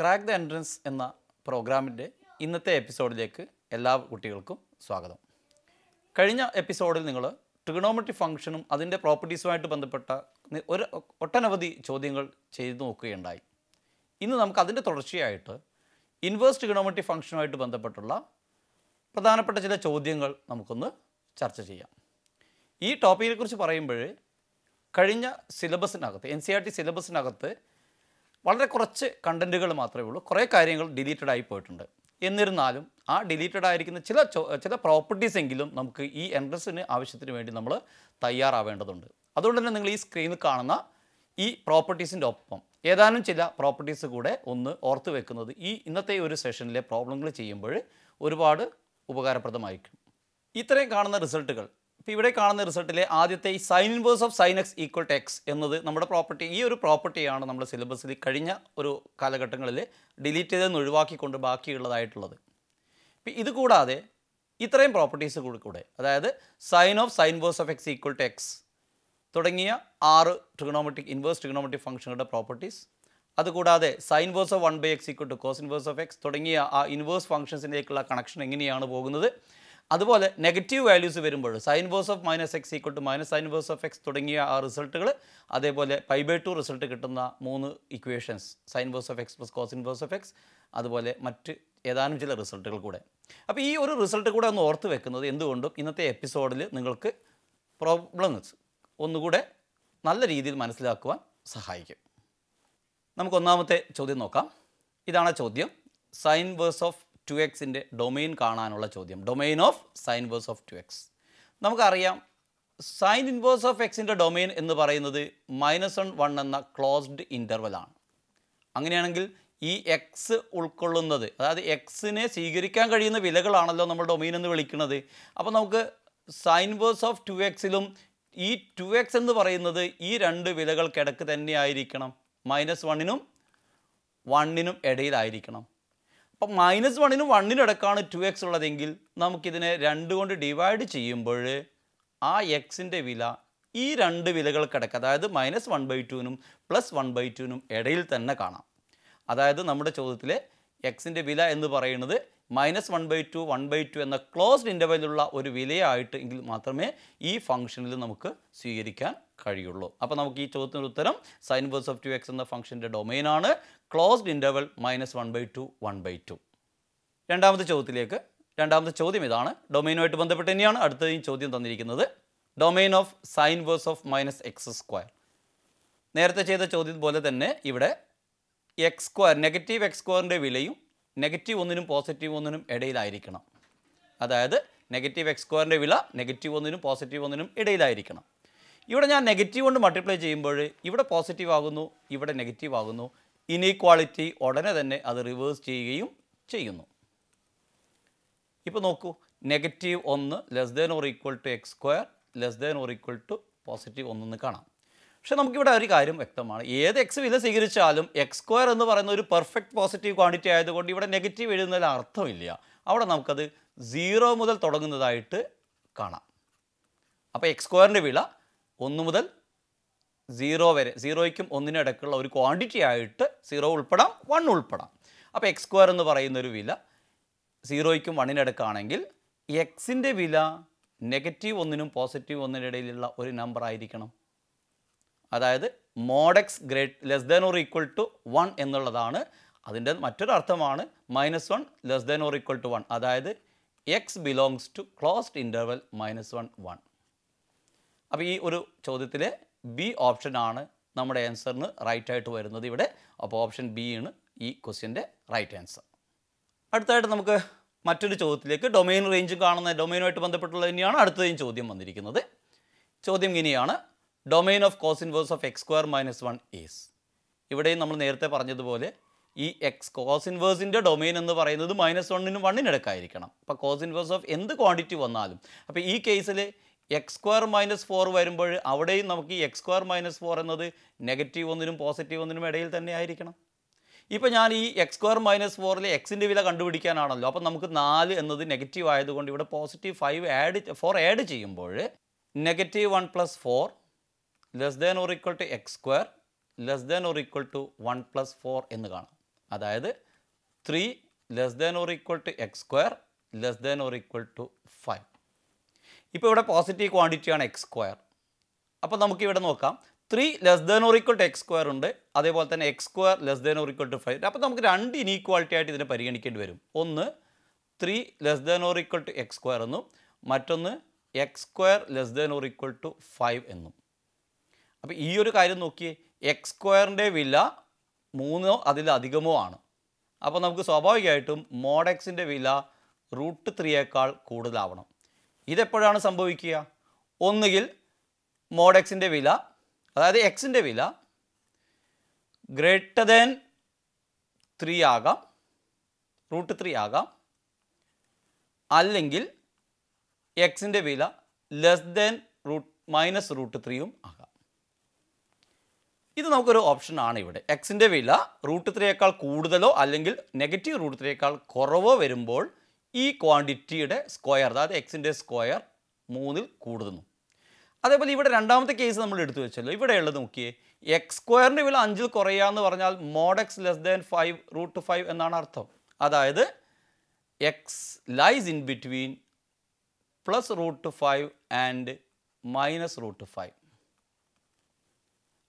Crack the entrance എന്ന പ്രോഗ്രാമിൻ്റെ ഇന്നത്തെ എപ്പിസോഡിലേക്ക് എല്ലാ കുട്ടികൾക്കും സ്വാഗതം കഴിഞ്ഞ എപ്പിസോഡിൽ നിങ്ങൾ ട്രിഗണോമെട്രി ഫംഗ്ഷനും അതിൻ്റെ പ്രോപ്പർട്ടീസുമായിട്ട് ബന്ധപ്പെട്ട ഒരു ഒട്ടനവധി ചോദ്യങ്ങൾ ചെയ്തു നോക്കുകയുണ്ടായി ഇന്ന് നമുക്ക് അതിൻ്റെ തുടർച്ചയായിട്ട് ഇൻവേഴ്സ് ട്രിഗണോമെട്രി ഫംഗ്ഷനുമായിട്ട് ബന്ധപ്പെട്ടുള്ള പ്രധാനപ്പെട്ട ചില ചോദ്യങ്ങൾ നമുക്കൊന്ന് ചർച്ച ചെയ്യാം ഈ ടോപ്പിക്കിനെക്കുറിച്ച് പറയുമ്പോൾ കഴിഞ്ഞ സിലബസിനകത്ത് എൻ സി ആർ ടി സിലബസിനകത്ത് വളരെ കുറച്ച് കണ്ടൻറ്റുകൾ മാത്രമേ ഉള്ളൂ കുറേ കാര്യങ്ങൾ ഡിലീറ്റഡ് ആയി പോയിട്ടുണ്ട് എന്നിരുന്നാലും ആ ഡിലീറ്റഡ് ആയിരിക്കുന്ന ചില ചില പ്രോപ്പർട്ടീസ് എങ്കിലും നമുക്ക് ഈ എൻട്രൻസിന് ആവശ്യത്തിന് വേണ്ടി നമ്മൾ തയ്യാറാവേണ്ടതുണ്ട് അതുകൊണ്ട് തന്നെ നിങ്ങൾ ഈ സ്ക്രീനിൽ കാണുന്ന ഈ പ്രോപ്പർട്ടീസിൻ്റെ ഒപ്പം ഏതാനും ചില പ്രോപ്പർട്ടീസ് കൂടെ ഒന്ന് ഓർത്ത് വെക്കുന്നത് ഈ ഇന്നത്തെ ഒരു സെഷനിലെ പ്രോബ്ലങ്ങൾ ചെയ്യുമ്പോൾ ഒരുപാട് ഉപകാരപ്രദമായിരിക്കും ഇത്രയും കാണുന്ന റിസൾട്ടുകൾ ഇപ്പോൾ ഇവിടെ കാണുന്ന റിസൾട്ടിലെ ആദ്യത്തെ ഈ sine inverse of sine x equal to x എന്നത് നമ്മുടെ പ്രോപ്പർട്ടി ഈ ഒരു പ്രോപ്പർട്ടിയാണ് നമ്മുടെ സിലബസിൽ കഴിഞ്ഞ ഒരു കാലഘട്ടങ്ങളിൽ ഡിലീറ്റ് ചെയ്തെന്ന് ഒഴിവാക്കിക്കൊണ്ട് ബാക്കിയുള്ളതായിട്ടുള്ളത് ഇപ്പം ഇതുകൂടാതെ ഇത്രയും പ്രോപ്പർട്ടീസ് കൂടി കൂടെ അതായത് sine of sine inverse of x equal to x തുടങ്ങിയ ആറ് ട്രിഗണോമെട്രിക് ഇൻവേഴ്സ് ട്രിഗണോമെട്രിക് ഫംഗ്ഷനുകളുടെ പ്രോപ്പർട്ടീസ് അതുകൂടാതെ sine inverse of one by x equal to cos inverse of x തുടങ്ങിയ ആ ഇൻവേഴ്സ് ഫംഗ്ഷൻസിലേക്കുള്ള കണക്ഷൻ എങ്ങനെയാണ് പോകുന്നത് അതുപോലെ നെഗറ്റീവ് വാല്യൂസ് വരുമ്പോൾ sine verse of minus x equal to minus sine verse of x തുടങ്ങിയ ആ റിസൾട്ടുകൾ അതേപോലെ പൈ ബൈ ടു റിസൾട്ട് കിട്ടുന്ന മൂന്ന് equations sine verse of x plus cosine verse of x അതുപോലെ മറ്റ് ഏതാനും ചില റിസൾട്ടുകൾ കൂടെ അപ്പോൾ ഈ ഒരു റിസൾട്ട് കൂടെ ഒന്ന് ഓർത്ത് വെക്കുന്നത് എന്തുകൊണ്ടും ഇന്നത്തെ എപ്പിസോഡിൽ നിങ്ങൾക്ക് പ്രോബ്ലംസ് ഒന്നുകൂടെ നല്ല രീതിയിൽ മനസ്സിലാക്കുവാൻ സഹായിക്കും നമുക്ക് ഒന്നാമത്തെ ചോദ്യം നോക്കാം ഇതാണ് ചോദ്യം സൈൻ വേഴ്സ് ഓഫ് ടു എക്സിൻ്റെ ഡൊമെയിൻ കാണാനുള്ള ചോദ്യം domain of sine inverse of two x നമുക്കറിയാം സൈൻ ഇൻവേഴ്സ് ഓഫ് എക്സിൻ്റെ ഡൊമെയിൻ എന്ന് പറയുന്നത് മൈനസ് വൺ വൺ എന്ന ക്ലോസ്ഡ് ആണ് അങ്ങനെയാണെങ്കിൽ ഈ എക്സ് ഉൾക്കൊള്ളുന്നത് അതായത് എക്സിനെ സ്വീകരിക്കാൻ കഴിയുന്ന വിലകളാണല്ലോ നമ്മൾ ഡൊമൈൻ എന്ന് വിളിക്കുന്നത് അപ്പോൾ നമുക്ക് സൈൻ ഇൻവേഴ്സ് ഓഫ് ടു എക്സിലും ഈ ടു എക്സ് എന്ന് പറയുന്നത് ഈ രണ്ട് വിലകൾക്കിടക്ക് തന്നെ ആയിരിക്കണം മൈനസ് വണ്ണിനും വണ്ണിനും ഇടയിലായിരിക്കണം അപ്പം മൈനസ് വണ്ണിനും വണ്ണിനും ഇടക്കാണ് ടു എക്സ് ഉള്ളതെങ്കിൽ നമുക്കിതിനെ രണ്ട് കൊണ്ട് ഡിവൈഡ് ചെയ്യുമ്പോൾ ആ എക്സിൻ്റെ വില ഈ രണ്ട് വിലകൾക്കിടക്ക് അതായത് മൈനസ് വൺ ബൈ ടുവിനും പ്ലസ് വൺ ബൈ ടുവിനും ഇടയിൽ തന്നെ കാണാം അതായത് നമ്മുടെ ചോദ്യത്തിലെ എക്സിൻ്റെ വില എന്ന് പറയുന്നത് minus one by two one by two എന്ന ക്ലോസ്ഡ് ഇൻ്റർവെല്ലുള്ള ഒരു വിലയായിട്ട് എങ്കിൽ മാത്രമേ ഈ ഫംഗ്ഷനിൽ നമുക്ക് സ്വീകരിക്കാൻ കഴിയുള്ളൂ അപ്പോൾ നമുക്ക് ഈ ചോദ്യത്തിൻ്റെ ഉത്തരം sine verse of two x എന്ന ഫംഗ്ഷൻ്റെ ഡൊമൈനാണ് closed interval minus one by two one by two രണ്ടാമത്തെ ചോദ്യത്തിലേക്ക് രണ്ടാമത്തെ ചോദ്യം ഇതാണ് ഡൊമൈനുമായിട്ട് ബന്ധപ്പെട്ട് തന്നെയാണ് അടുത്ത ചോദ്യം തന്നിരിക്കുന്നത് domain of sine verse of minus x square നേരത്തെ ചെയ്ത ചോദ്യം പോലെ തന്നെ ഇവിടെ എക്സ് സ്ക്വയർ നെഗറ്റീവ് എക്സ് സ്ക്വയറിൻ്റെ വിലയും നെഗറ്റീവ് ഒന്നിനും പോസിറ്റീവ് ഒന്നിനും ഇടയിലായിരിക്കണം അതായത് നെഗറ്റീവ് എക്സ് സ്ക്വയറിൻ്റെ വില നെഗറ്റീവ് ഒന്നിനും പോസിറ്റീവ് ഒന്നിനും ഇടയിലായിരിക്കണം ഇവിടെ ഞാൻ നെഗറ്റീവ് കൊണ്ട് മൾട്ടിപ്ലൈ ചെയ്യുമ്പോൾ ഇവിടെ പോസിറ്റീവ് ആകുന്നു ഇവിടെ നെഗറ്റീവ് ആകുന്നു ഇനീക്വാളിറ്റി ഉടനെ തന്നെ അത് റിവേഴ്സ് ചെയ്യുകയും ചെയ്യുന്നു ഇപ്പോൾ നോക്കൂ നെഗറ്റീവ് ഒന്ന് less than or equal to x square less than or equal to positive ഒന്നെന്ന് കാണാം പക്ഷേ നമുക്കിവിടെ ഒരു കാര്യം വ്യക്തമാണ് ഏത് എക്സ് വില സ്വീകരിച്ചാലും എക്സ് സ്ക്വയർ എന്ന് പറയുന്ന ഒരു പെർഫെക്റ്റ് പോസിറ്റീവ് ക്വാണ്ടിറ്റി ആയതുകൊണ്ട് ഇവിടെ നെഗറ്റീവ് എഴുതുന്നതിൽ അർത്ഥമില്ല അവിടെ നമുക്കത് സീറോ മുതൽ തുടങ്ങുന്നതായിട്ട് കാണാം അപ്പോൾ എക്സ് സ്ക്വയറിൻ്റെ വില ഒന്ന് മുതൽ സീറോ വരെ സീറോയ്ക്കും ഒന്നിനും ഇടയ്ക്കുള്ള ഒരു ക്വാണ്ടിറ്റി ആയിട്ട് സീറോ ഉൾപ്പെടാം വൺ ഉൾപ്പെടാം അപ്പോൾ എക്സ് സ്ക്വയർ എന്ന് പറയുന്ന ഒരു വില സീറോയ്ക്കും വണ്ണിനടുക്കാണെങ്കിൽ എക്സിൻ്റെ വില നെഗറ്റീവ് ഒന്നിനും പോസിറ്റീവ് ഒന്നിനും ഇടയിലുള്ള ഒരു നമ്പർ ആയിരിക്കണം അതായത് mod x great less than or equal to one എന്നുള്ളതാണ് അതിൻ്റെ അർത്ഥമാണ് minus one less than or equal to one അതായത് x belongs to closed interval minus one one അപ്പോൾ ഈ ഒരു ചോദ്യത്തിലെ ബി ഓപ്ഷനാണ് നമ്മുടെ ആൻസറിന് റൈറ്റ് ആയിട്ട് വരുന്നത് ഇവിടെ അപ്പോൾ ഓപ്ഷൻ ബി ആണ് ഈ ക്വസ്റ്റ്യൻ്റെ റൈറ്റ് ആൻസർ അടുത്തായിട്ട് നമുക്ക് മറ്റൊരു ചോദ്യത്തിലേക്ക് ഡൊമൈൻ റേഞ്ച് കാണുന്ന ഡൊമൈനുമായിട്ട് ബന്ധപ്പെട്ടുള്ള തന്നെയാണ് അടുത്തതും ചോദ്യം വന്നിരിക്കുന്നത് ചോദ്യം ഇങ്ങനെയാണ് domain of cos inverse of x square minus one is ഇവിടെയും നമ്മൾ നേരത്തെ പറഞ്ഞതുപോലെ ഈ എക്സ് കോസ് ഇൻവേഴ്സിൻ്റെ ഡൊമൈൻ എന്ന് പറയുന്നത് മൈനസ് വണ്ണിനും വണ്ണിനിടക്കായിരിക്കണം അപ്പോൾ കോസ് ഇൻവേഴ്സ് ഓഫ് എന്ത് ക്വാണ്ടിറ്റി വന്നാലും അപ്പോൾ ഈ കേസിൽ എക്സ് സ്ക്വയർ മൈനസ് ഫോർ വരുമ്പോൾ അവിടെയും നമുക്ക് ഈ എക്സ് സ്ക്വയർ മൈനസ് ഫോർ എന്നത് നെഗറ്റീവ് ഒന്നിനും പോസിറ്റീവ് ഒന്നിനും ഇടയിൽ തന്നെ ആയിരിക്കണം ഇപ്പോൾ ഞാൻ ഈ എക്സ് സ്ക്വയർ മൈനസ് ഫോറിൽ എക്സിൻ്റെ വില കണ്ടുപിടിക്കാനാണല്ലോ അപ്പം നമുക്ക് നാല് എന്നത് നെഗറ്റീവ് ആയതുകൊണ്ട് ഇവിടെ positive five add four add ചെയ്യുമ്പോൾ negative one plus four less than or equal to x square less than or equal to one plus four എന്ന് കാണാം അതായത് three less than or equal to x square less than or equal to five ഇപ്പോൾ ഇവിടെ positive ക്വാണ്ടിറ്റിയാണ് X square അപ്പോൾ നമുക്ക് ഇവിടെ നോക്കാം three less than or equal to x square ഉണ്ട് അതേപോലെ തന്നെ x square less than or equal to five അപ്പോൾ നമുക്ക് രണ്ട് ഇനീക്വാളിറ്റി ആയിട്ട് ഇതിനെ പരിഗണിക്കേണ്ടി വരും ഒന്ന് three less than or equal to x square എന്നും മറ്റൊന്ന് x square less than or equal to five എന്നും അപ്പോൾ ഈ ഒരു കാര്യം നോക്കിയേ എക്സ് സ്ക്വയറിൻ്റെ വില മൂന്നോ അതിലധികമോ ആണ് അപ്പോൾ നമുക്ക് സ്വാഭാവികമായിട്ടും മോഡെക്സിൻ്റെ വില റൂട്ട് ത്രീയേക്കാൾ കൂടുതലാവണം ഇതെപ്പോഴാണ് സംഭവിക്കുക ഒന്നുകിൽ മോഡ് എക്സിൻ്റെ വില അതായത് എക്സിൻ്റെ വില ഗ്രേറ്റർ ദൻ ത്രീ ആകാം റൂട്ട് ത്രീ ആകാം അല്ലെങ്കിൽ എക്സിൻ്റെ വില less than root minus root ത്രീയും ആകാം ഇത് നമുക്കൊരു ഓപ്ഷനാണ് ഇവിടെ എക്സിൻ്റെ വില റൂട്ട് ത്രീയേക്കാൾ കൂടുതലോ അല്ലെങ്കിൽ നെഗറ്റീവ് റൂട്ട് ത്രീയേക്കാൾ കുറവോ വരുമ്പോൾ ഈ ക്വാണ്ടിറ്റിയുടെ സ്ക്വയർ അതായത് എക്സിൻ്റെ സ്ക്വയർ മൂന്നിൽ കൂടുതുന്നു അതേപോലെ ഇവിടെ രണ്ടാമത്തെ കേസ് നമ്മൾ എടുത്തു വെച്ചല്ലോ ഇവിടെയുള്ളത് നോക്കിയേ എക്സ് സ്ക്വയറിൻ്റെ വില അഞ്ചിൽ കുറയുക എന്ന് പറഞ്ഞാൽ mod x less than five root five എന്നാണ് അർത്ഥം അതായത് x lies in between plus root five and minus root five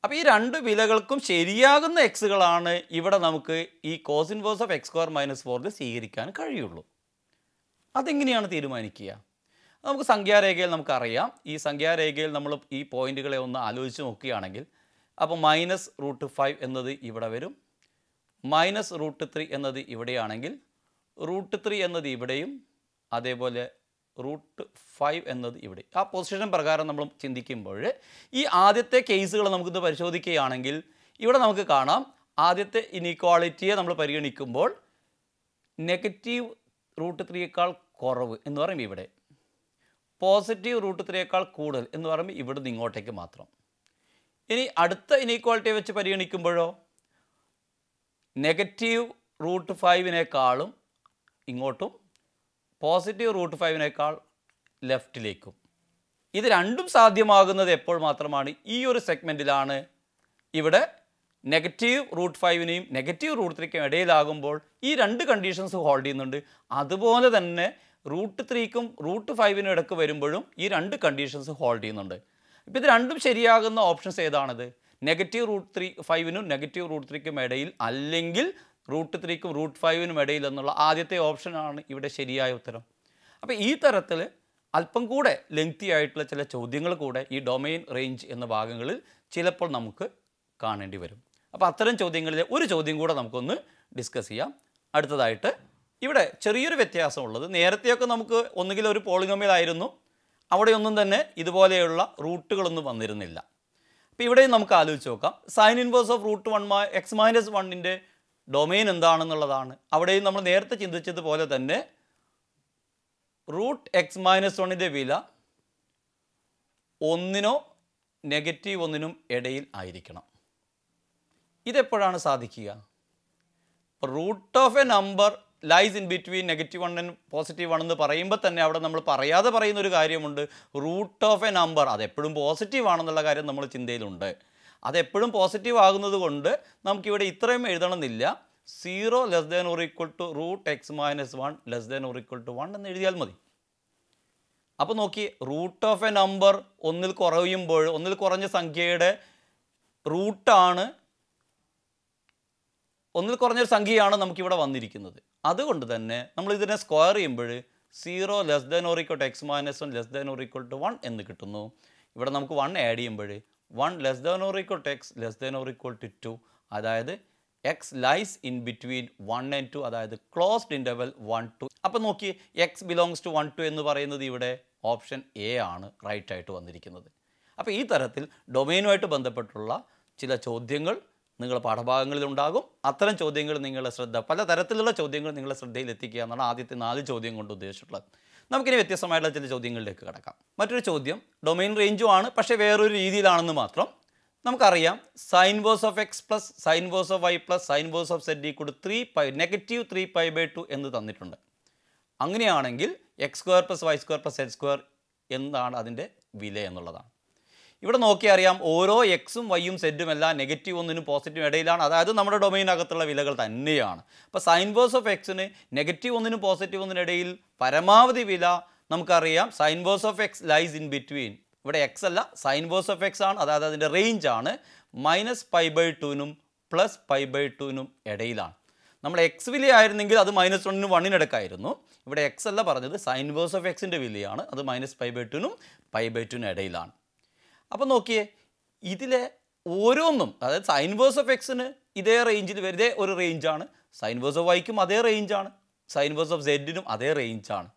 അപ്പോൾ ഈ രണ്ട് വിലകൾക്കും ശരിയാകുന്ന എക്സുകളാണ് ഇവിടെ നമുക്ക് ഈ cos inverse of x square minus ഫോറിൽ സ്വീകരിക്കാൻ കഴിയുള്ളൂ അതെങ്ങനെയാണ് തീരുമാനിക്കുക നമുക്ക് സംഖ്യാരേഖയിൽ നമുക്കറിയാം ഈ സംഖ്യാരേഖയിൽ നമ്മൾ ഈ പോയിന്റുകളെ ഒന്ന് ആലോചിച്ച് നോക്കുകയാണെങ്കിൽ അപ്പോൾ മൈനസ് റൂട്ട് ഫൈവ് എന്നത് ഇവിടെ വരും മൈനസ് റൂട്ട് ത്രീ എന്നത് ഇവിടെയാണെങ്കിൽ റൂട്ട് ത്രീ എന്നത് ഇവിടെയും അതേപോലെ റൂട്ട് ഫൈവ് എന്നത് ഇവിടെ ആ പൊസിഷൻ പ്രകാരം നമ്മൾ ചിന്തിക്കുമ്പോൾ ഈ ആദ്യത്തെ കേസുകൾ നമുക്കിത് പരിശോധിക്കുകയാണെങ്കിൽ ഇവിടെ നമുക്ക് കാണാം ആദ്യത്തെ ഇനീക്വാളിറ്റിയെ നമ്മൾ പരിഗണിക്കുമ്പോൾ നെഗറ്റീവ് റൂട്ട് ത്രീയേക്കാൾ കുറവ് എന്ന് പറയുമ്പോൾ ഇവിടെ പോസിറ്റീവ് റൂട്ട് ത്രീയേക്കാൾ കൂടുതൽ എന്ന് പറയുമ്പോൾ ഇവിടുന്ന് ഇങ്ങോട്ടേക്ക് മാത്രം ഇനി അടുത്ത ഇനീക്വാളിറ്റിയെ വെച്ച് പരിഗണിക്കുമ്പോഴോ നെഗറ്റീവ് റൂട്ട് ഫൈവിനേക്കാളും ഇങ്ങോട്ടും പോസിറ്റീവ് റൂട്ട് ഫൈവിനേക്കാൾ ലെഫ്റ്റിലേക്കും ഇത് രണ്ടും സാധ്യമാകുന്നത് എപ്പോൾ മാത്രമാണ് ഈ ഒരു സെഗ്മെൻറ്റിലാണ് ഇവിടെ നെഗറ്റീവ് റൂട്ട് ഫൈവിനെയും നെഗറ്റീവ് റൂട്ട് ത്രീക്കും ഇടയിലാകുമ്പോൾ ഈ രണ്ട് കണ്ടീഷൻസ് ഹോൾഡ് ചെയ്യുന്നുണ്ട് അതുപോലെ തന്നെ റൂട്ട് ത്രീക്കും റൂട്ട് ഫൈവിനും ഇടയ്ക്ക് വരുമ്പോഴും ഈ രണ്ട് കണ്ടീഷൻസ് ഹോൾഡ് ചെയ്യുന്നുണ്ട് ഇപ്പോൾ ഇത് രണ്ടും ശരിയാകുന്ന ഓപ്ഷൻസ് ഏതാണത് നെഗറ്റീവ് റൂട്ട് ത്രീ ഫൈവിനും നെഗറ്റീവ് റൂട്ട് ത്രീക്കും ഇടയിൽ അല്ലെങ്കിൽ റൂട്ട് ത്രീക്കും റൂട്ട് ഫൈവിനും ഇടയിൽ എന്നുള്ള ആദ്യത്തെ ഓപ്ഷനാണ് ഇവിടെ ശരിയായ ഉത്തരം അപ്പോൾ ഈ തരത്തിൽ അല്പം കൂടെ ലെങ്തി ആയിട്ടുള്ള ചില ചോദ്യങ്ങൾ കൂടെ ഈ ഡൊമൈൻ റേഞ്ച് എന്ന ഭാഗങ്ങളിൽ ചിലപ്പോൾ നമുക്ക് കാണേണ്ടി വരും അപ്പോൾ അത്തരം ചോദ്യങ്ങളിലെ ഒരു ചോദ്യം കൂടെ നമുക്കൊന്ന് ഡിസ്കസ് ചെയ്യാം അടുത്തതായിട്ട് ഇവിടെ ചെറിയൊരു വ്യത്യാസമുള്ളത് നേരത്തെയൊക്കെ നമുക്ക് ഒന്നുകിൽ ഒരു അമ്മയിലായിരുന്നു അവിടെയൊന്നും തന്നെ ഇതുപോലെയുള്ള റൂട്ടുകളൊന്നും വന്നിരുന്നില്ല അപ്പോൾ ഇവിടെയും നമുക്ക് ആലോചിച്ച് നോക്കാം sine inverse of root one മാ എക്സ് മൈനസ് വണ്ണിൻ്റെ ഡൊമെയിൻ എന്താണെന്നുള്ളതാണ് അവിടെയും നമ്മൾ നേരത്തെ ചിന്തിച്ചതുപോലെ തന്നെ റൂട്ട് എക്സ് മൈനസ് വണ്ണിൻ്റെ വില ഒന്നിനോ നെഗറ്റീവ് ഒന്നിനും ഇടയിൽ ആയിരിക്കണം ഇതെപ്പോഴാണ് സാധിക്കുക root of a number lies in between negative one and positive one എന്ന് പറയുമ്പോൾ തന്നെ അവിടെ നമ്മൾ പറയാതെ പറയുന്ന ഒരു കാര്യമുണ്ട് റൂട്ട് ഓഫ് എ നമ്പർ അതെപ്പോഴും പോസിറ്റീവ് ആണെന്നുള്ള കാര്യം നമ്മൾ ചിന്തയിലുണ്ട് അതെപ്പോഴും പോസിറ്റീവ് ആകുന്നത് കൊണ്ട് നമുക്കിവിടെ ഇത്രയും എഴുതണമെന്നില്ല zero less than or equal to root x minus one less than or equal to one എന്ന് എഴുതിയാൽ മതി അപ്പോൾ നോക്കി റൂട്ട് ഓഫ് എ നമ്പർ ഒന്നിൽ കുറയുമ്പോൾ ഒന്നിൽ കുറഞ്ഞ സംഖ്യയുടെ റൂട്ടാണ് ഒന്നിൽ കുറഞ്ഞൊരു സംഖ്യയാണ് നമുക്കിവിടെ വന്നിരിക്കുന്നത് അതുകൊണ്ട് തന്നെ നമ്മൾ ഇതിനെ സ്ക്വയർ ചെയ്യുമ്പോൾ zero less than or equal to x minus one less than or equal to one എന്ന് കിട്ടുന്നു ഇവിടെ നമുക്ക് വൺ ആഡ് ചെയ്യുമ്പോൾ one less than or equal to x less than or equal to two two x lies in between one and two അതായത് closed interval one two അപ്പം നോക്കി x belongs to one two എന്ന് പറയുന്നത് ഇവിടെ option A ആണ് right ആയിട്ട് വന്നിരിക്കുന്നത് അപ്പോൾ ഈ തരത്തിൽ ഡൊമൈനുമായിട്ട് ബന്ധപ്പെട്ടുള്ള ചില ചോദ്യങ്ങൾ നിങ്ങൾ പാഠഭാഗങ്ങളിൽ ഉണ്ടാകും അത്തരം ചോദ്യങ്ങൾ നിങ്ങളുടെ ശ്രദ്ധ പലതരത്തിലുള്ള ചോദ്യങ്ങൾ നിങ്ങളുടെ ശ്രദ്ധയിൽ എത്തിക്കുക എന്നാണ് ആദ്യത്തെ നാല് ചോദ്യം കൊണ്ട് ഉദ്ദേശിച്ചിട്ടുള്ളത് നമുക്കിനി വ്യത്യസ്തമായിട്ടുള്ള ചില ചോദ്യങ്ങളിലേക്ക് കിടക്കാം മറ്റൊരു ചോദ്യം ഡൊമൈൻ റേഞ്ചും ആണ് പക്ഷേ വേറൊരു രീതിയിലാണെന്ന് മാത്രം നമുക്കറിയാം sine verse of x plus sine verse of y plus sine verse of zed ഈ equal three pi negative three pi by two എന്ന് തന്നിട്ടുണ്ട് അങ്ങനെയാണെങ്കിൽ x square plus y square plus zed square എന്താണ് അതിൻ്റെ വില എന്നുള്ളതാണ് ഇവിടെ നോക്കിയാൽ അറിയാം ഓരോ എക്സും വൈയും സെറ്റും എല്ലാം നെഗറ്റീവ് ഒന്നിനും പോസിറ്റീവ് ഇടയിലാണ് അതായത് നമ്മുടെ ഡൊമൈനകത്തുള്ള വിലകൾ തന്നെയാണ് അപ്പോൾ സൈൻവേഴ്സ് ഓഫ് എക്സിന് നെഗറ്റീവ് ഒന്നിനും പോസിറ്റീവ് ഒന്നിനിടയിൽ പരമാവധി വില നമുക്കറിയാം sine verse of x lies in between ഇവിടെ എക്സ് അല്ല സൈൻവേഴ്സ് ഓഫ് എക്സ് ആണ് അതായത് അതിൻ്റെ റേഞ്ച് ആണ് മൈനസ് പൈ ബൈ ടുവിനും പ്ലസ് പൈ ബൈ ടുവിനും ഇടയിലാണ് നമ്മൾ എക്സ് വില ആയിരുന്നെങ്കിൽ അത് മൈനസ് വണ്ണിനും വണ്ണിനെടുക്കായിരുന്നു ഇവിടെ എക്സ് അല്ല പറഞ്ഞത് സൈൻവേഴ്സ് ഓഫ് എക്സിൻ്റെ വിലയാണ് അത് മൈനസ് പൈ ബൈ ടുവിനും പൈ ബൈ ടുവിനും ഇടയിലാണ് അപ്പം നോക്കിയേ ഇതിലെ ഓരോന്നും അതായത് സൈൻവേഴ്സ് ഓഫ് എക്സിന് ഇതേ റേഞ്ചിൽ വരുന്ന ഒരു റേഞ്ചാണ് സൈൻവേഴ്സ് ഓഫ് വൈക്കും അതേ റേഞ്ചാണ് സൈൻവേഴ്സ് ഓഫ് സെഡിനും അതേ റേഞ്ചാണ്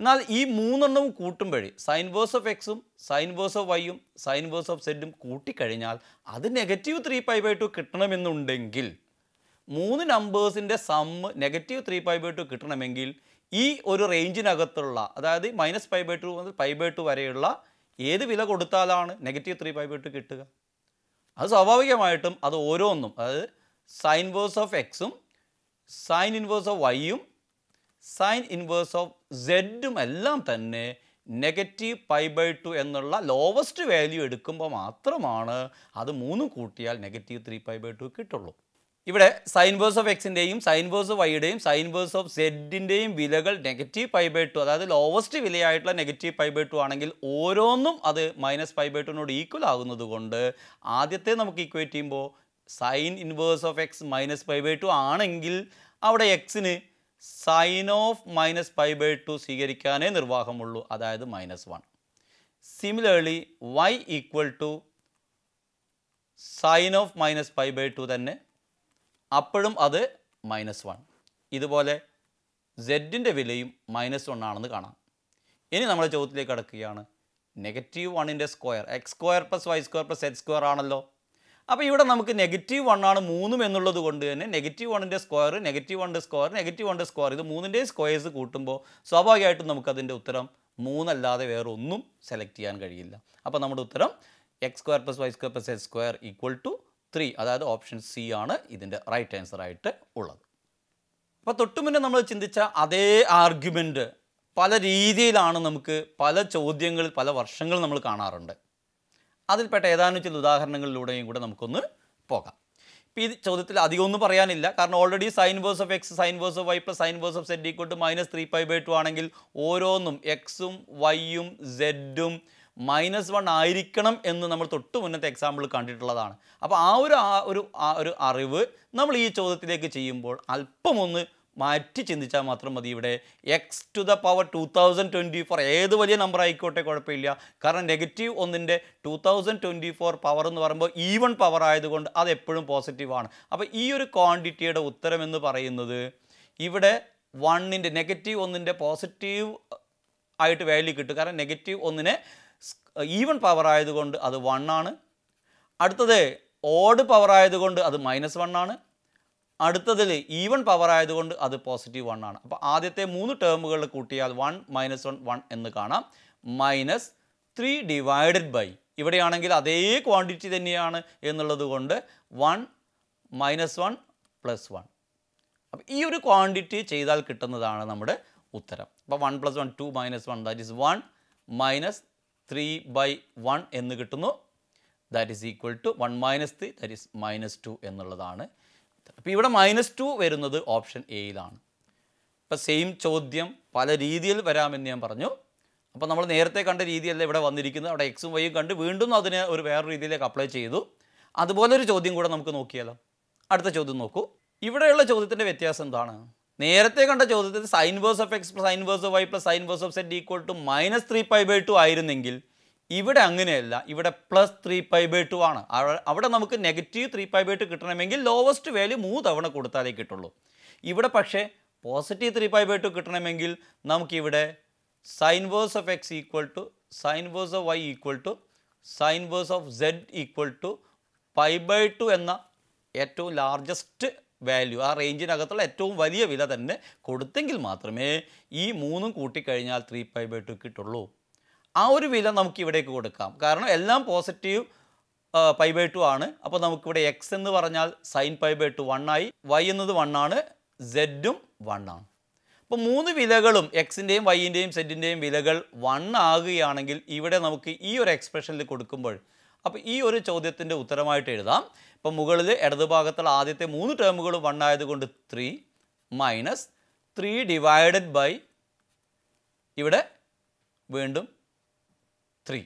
എന്നാൽ ഈ മൂന്നെണ്ണവും കൂട്ടുമ്പോഴേ സൈൻവേഴ്സ് ഓഫ് എക്സും സൈൻവേഴ്സ് ഓഫ് വൈയും സൈൻവേഴ്സ് ഓഫ് സെഡും കൂട്ടിക്കഴിഞ്ഞാൽ അത് negative three pi by two കിട്ടണമെന്നുണ്ടെങ്കിൽ മൂന്ന് നമ്പേഴ്സിൻ്റെ sum negative three pi by two കിട്ടണമെങ്കിൽ ഈ ഒരു റേഞ്ചിനകത്തുള്ള അതായത് മൈനസ് പൈ ബൈ ടു മുതൽ പൈ ബൈ ടു വരെയുള്ള ഏത് വില കൊടുത്താലാണ് നെഗറ്റീവ് ത്രീ ബൈ ബൈ കിട്ടുക അത് സ്വാഭാവികമായിട്ടും അത് ഓരോന്നും അതായത് സൈൻ വേഴ്സ് ഓഫ് എക്സും സൈൻ ഇൻവേഴ്സ് ഓഫ് വൈയും സൈൻ ഇൻവേഴ്സ് ഓഫ് സെഡും എല്ലാം തന്നെ നെഗറ്റീവ് പൈ ബൈ ടു എന്നുള്ള ലോവസ്റ്റ് വാല്യൂ എടുക്കുമ്പോൾ മാത്രമാണ് അത് മൂന്നും കൂട്ടിയാൽ negative three pi by two കിട്ടുള്ളൂ ഇവിടെ സൈൻ വേഴ്സ് ഓഫ് എക്സിൻ്റെയും സൈൻ വേഴ്സ് ഓഫ് വൈയുടെയും സൈൻ വേഴ്സ് ഓഫ് സെഡിൻ്റെയും വിലകൾ നെഗറ്റീവ് ഫൈവ് ബൈ ടു അതായത് ലോവസ്റ്റ് വിലയായിട്ടുള്ള നെഗറ്റീവ് ഫൈവ് ബൈ ടു ആണെങ്കിൽ ഓരോന്നും അത് മൈനസ് ഫൈവ് ബൈ ടുവിനോട് ഈക്വൽ ആകുന്നത് കൊണ്ട് ആദ്യത്തെ നമുക്ക് ഈക്വേറ്റ് ചെയ്യുമ്പോൾ sine inverse of x minus five by two ആണെങ്കിൽ അവിടെ എക്സിന് sign of minus five by two സ്വീകരിക്കാനേ നിർവാഹമുള്ളൂ അതായത് minus one similarly y equal to sine of minus five by two തന്നെ അപ്പോഴും അത് മൈനസ് വൺ ഇതുപോലെ സെഡിൻ്റെ വിലയും മൈനസ് വൺ ആണെന്ന് കാണാം ഇനി നമ്മൾ ചോദ്യത്തിലേക്ക് അടക്കുകയാണ് നെഗറ്റീവ് വണ്ണിൻ്റെ square x square plus y square plus x square ആണല്ലോ അപ്പോൾ ഇവിടെ നമുക്ക് നെഗറ്റീവ് വണ്ണാണ് മൂന്നും എന്നുള്ളത് കൊണ്ട് തന്നെ നെഗറ്റീവ് വണ്ണിൻ്റെ സ്ക്വയർ നെഗറ്റീവ് വണ്ണിൻ്റെ സ്ക്വയർ നെഗറ്റീവ് വണ്ണിൻ്റെ സ്ക്വയർ ഇത് മൂന്നിൻ്റെയും സ്ക്വയേഴ്സ് കൂട്ടുമ്പോൾ സ്വാഭാവികമായിട്ടും നമുക്കതിൻ്റെ ഉത്തരം മൂന്നല്ലാതെ വേറെ ഒന്നും സെലക്ട് ചെയ്യാൻ കഴിയില്ല അപ്പോൾ നമ്മുടെ ഉത്തരം x square plus y square plus x square equal to three അതായത് ഓപ്ഷൻ സി ആണ് ഇതിൻ്റെ റൈറ്റ് ആൻസറായിട്ട് ഉള്ളത് അപ്പോൾ തൊട്ടുമുന്നേ നമ്മൾ ചിന്തിച്ച അതേ ആർഗ്യുമെൻറ്റ് പല രീതിയിലാണ് നമുക്ക് പല ചോദ്യങ്ങളിൽ പല വർഷങ്ങൾ നമ്മൾ കാണാറുണ്ട് അതിൽപ്പെട്ട ഏതാനും ചില ഉദാഹരണങ്ങളിലൂടെയും കൂടെ നമുക്കൊന്ന് പോകാം ഇപ്പോൾ ഈ ചോദ്യത്തിൽ ഒന്നും പറയാനില്ല കാരണം already sine verse of x sine verse of y plus sine verse of z equal to minus three pi by two ആണെങ്കിൽ ഓരോന്നും എക്സും വൈയും സെഡും മൈനസ് വൺ ആയിരിക്കണം എന്ന് നമ്മൾ തൊട്ട് മുന്നത്തെ എക്സാമ്പിൾ കണ്ടിട്ടുള്ളതാണ് അപ്പോൾ ആ ഒരു ഒരു ഒരു അറിവ് നമ്മൾ ഈ ചോദ്യത്തിലേക്ക് ചെയ്യുമ്പോൾ അല്പമൊന്ന് മാറ്റി ചിന്തിച്ചാൽ മാത്രം മതി ഇവിടെ x to the power two thousand twenty four ഏത് വലിയ നമ്പർ ആയിക്കോട്ടെ കുഴപ്പമില്ല കാരണം നെഗറ്റീവ് ഒന്നിൻ്റെ two thousand twenty four power എന്ന് പറയുമ്പോൾ ഈവൺ പവർ ആയതുകൊണ്ട് അത് എപ്പോഴും പോസിറ്റീവാണ് അപ്പോൾ ഈ ഒരു ക്വാണ്ടിറ്റിയുടെ ഉത്തരം എന്ന് പറയുന്നത് ഇവിടെ വണ്ണിൻ്റെ നെഗറ്റീവ് ഒന്നിൻ്റെ പോസിറ്റീവ് ആയിട്ട് വാല്യൂ കിട്ടും കാരണം നെഗറ്റീവ് ഒന്നിനെ ഈവൺ പവർ ആയതുകൊണ്ട് അത് വൺ ആണ് അടുത്തത് ഓഡ് പവർ ആയതുകൊണ്ട് അത് മൈനസ് വൺ ആണ് അടുത്തതിൽ ഈവൺ പവർ ആയതുകൊണ്ട് അത് പോസിറ്റീവ് വൺ ആണ് അപ്പോൾ ആദ്യത്തെ മൂന്ന് ടേമുകൾ കൂട്ടിയാൽ വൺ മൈനസ് വൺ വൺ എന്ന് കാണാം മൈനസ് ത്രീ ഡിവൈഡഡ് ബൈ ഇവിടെയാണെങ്കിൽ അതേ ക്വാണ്ടിറ്റി തന്നെയാണ് എന്നുള്ളത് കൊണ്ട് one minus one plus one അപ്പോൾ ഈ ഒരു ക്വാണ്ടിറ്റി ചെയ്താൽ കിട്ടുന്നതാണ് നമ്മുടെ ഉത്തരം അപ്പോൾ one plus one two minus one that is one minus three by one എന്ന് കിട്ടുന്നു that is equal to one minus three that is minus two എന്നുള്ളതാണ് അപ്പോൾ ഇവിടെ മൈനസ് ടു വരുന്നത് ഓപ്ഷൻ എയിലാണ് ഇപ്പം സെയിം ചോദ്യം പല രീതിയിൽ വരാമെന്ന് ഞാൻ പറഞ്ഞു അപ്പോൾ നമ്മൾ നേരത്തെ കണ്ട രീതിയല്ല ഇവിടെ വന്നിരിക്കുന്നത് അവിടെ എക്സും വൈയും കണ്ട് വീണ്ടും അതിനെ ഒരു വേറെ രീതിയിലേക്ക് അപ്ലൈ ചെയ്തു അതുപോലൊരു ചോദ്യം കൂടെ നമുക്ക് നോക്കിയാലോ അടുത്ത ചോദ്യം നോക്കൂ ഇവിടെയുള്ള ചോദ്യത്തിൻ്റെ വ്യത്യാസം എന്താണ് നേരത്തെ കണ്ട ചോദ്യത്തിൽ sine verse of x plus sine verse of y plus sine verse of z equal to minus three pi by two ആയിരുന്നെങ്കിൽ ഇവിടെ അങ്ങനെയല്ല ഇവിടെ plus three pi by two ആണ് അവിടെ നമുക്ക് negative three pi by two കിട്ടണമെങ്കിൽ lowest value മൂന്ന് തവണ കൊടുത്താലേ കിട്ടുള്ളൂ ഇവിടെ പക്ഷേ positive three pi by two കിട്ടണമെങ്കിൽ നമുക്കിവിടെ sine verse of x equal to sine verse of y equal to sine verse of z equal to pi by two എന്ന ഏറ്റവും ലാർജസ്റ്റ് വാല്യൂ ആ റേഞ്ചിനകത്തുള്ള ഏറ്റവും വലിയ വില തന്നെ കൊടുത്തെങ്കിൽ മാത്രമേ ഈ മൂന്നും കൂട്ടിക്കഴിഞ്ഞാൽ ത്രീ ഫൈവ് ബൈ ടു കിട്ടുള്ളൂ ആ ഒരു വില നമുക്ക് ഇവിടേക്ക് കൊടുക്കാം കാരണം എല്ലാം പോസിറ്റീവ് പൈ ബൈ ടു ആണ് അപ്പോൾ നമുക്കിവിടെ എക്സ് എന്ന് പറഞ്ഞാൽ സൈൻ പൈ ബൈ ടു വണ്ണായി ആയി വൈ എന്നത് വണ്ണാണ് ആണ് സെഡും വണ്ണാണ് ആണ് അപ്പോൾ മൂന്ന് വിലകളും എക്സിൻ്റെയും വൈൻ്റെയും സെഡിൻ്റെയും വിലകൾ വൺ ആകുകയാണെങ്കിൽ ഇവിടെ നമുക്ക് ഈ ഒരു എക്സ്പ്രഷനിൽ കൊടുക്കുമ്പോൾ അപ്പോൾ ഈ ഒരു ചോദ്യത്തിൻ്റെ ഉത്തരമായിട്ട് എഴുതാം ഇപ്പം മുകളിൽ ഭാഗത്തുള്ള ആദ്യത്തെ മൂന്ന് ടേമുകൾ വൺ ആയതുകൊണ്ട് three minus three divided by ഇവിടെ വീണ്ടും three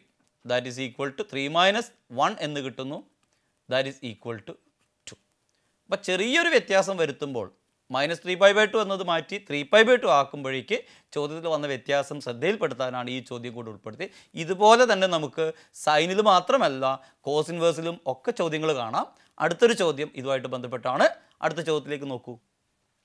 that is equal to three minus one എന്ന് കിട്ടുന്നു that is equal to two അപ്പം ചെറിയൊരു വ്യത്യാസം വരുത്തുമ്പോൾ minus three pi by two എന്നത് മാറ്റി ത്രീ പൈ ബൈ ടു ആക്കുമ്പോഴേക്ക് ചോദ്യത്തിൽ വന്ന വ്യത്യാസം ശ്രദ്ധയിൽപ്പെടുത്താനാണ് ഈ ചോദ്യം കൂടി ഉൾപ്പെടുത്തി ഇതുപോലെ തന്നെ നമുക്ക് സൈനിൽ മാത്രമല്ല കോസ് ഇൻവേഴ്സിലും ഒക്കെ ചോദ്യങ്ങൾ കാണാം അടുത്തൊരു ചോദ്യം ഇതുമായിട്ട് ബന്ധപ്പെട്ടാണ് അടുത്ത ചോദ്യത്തിലേക്ക് നോക്കൂ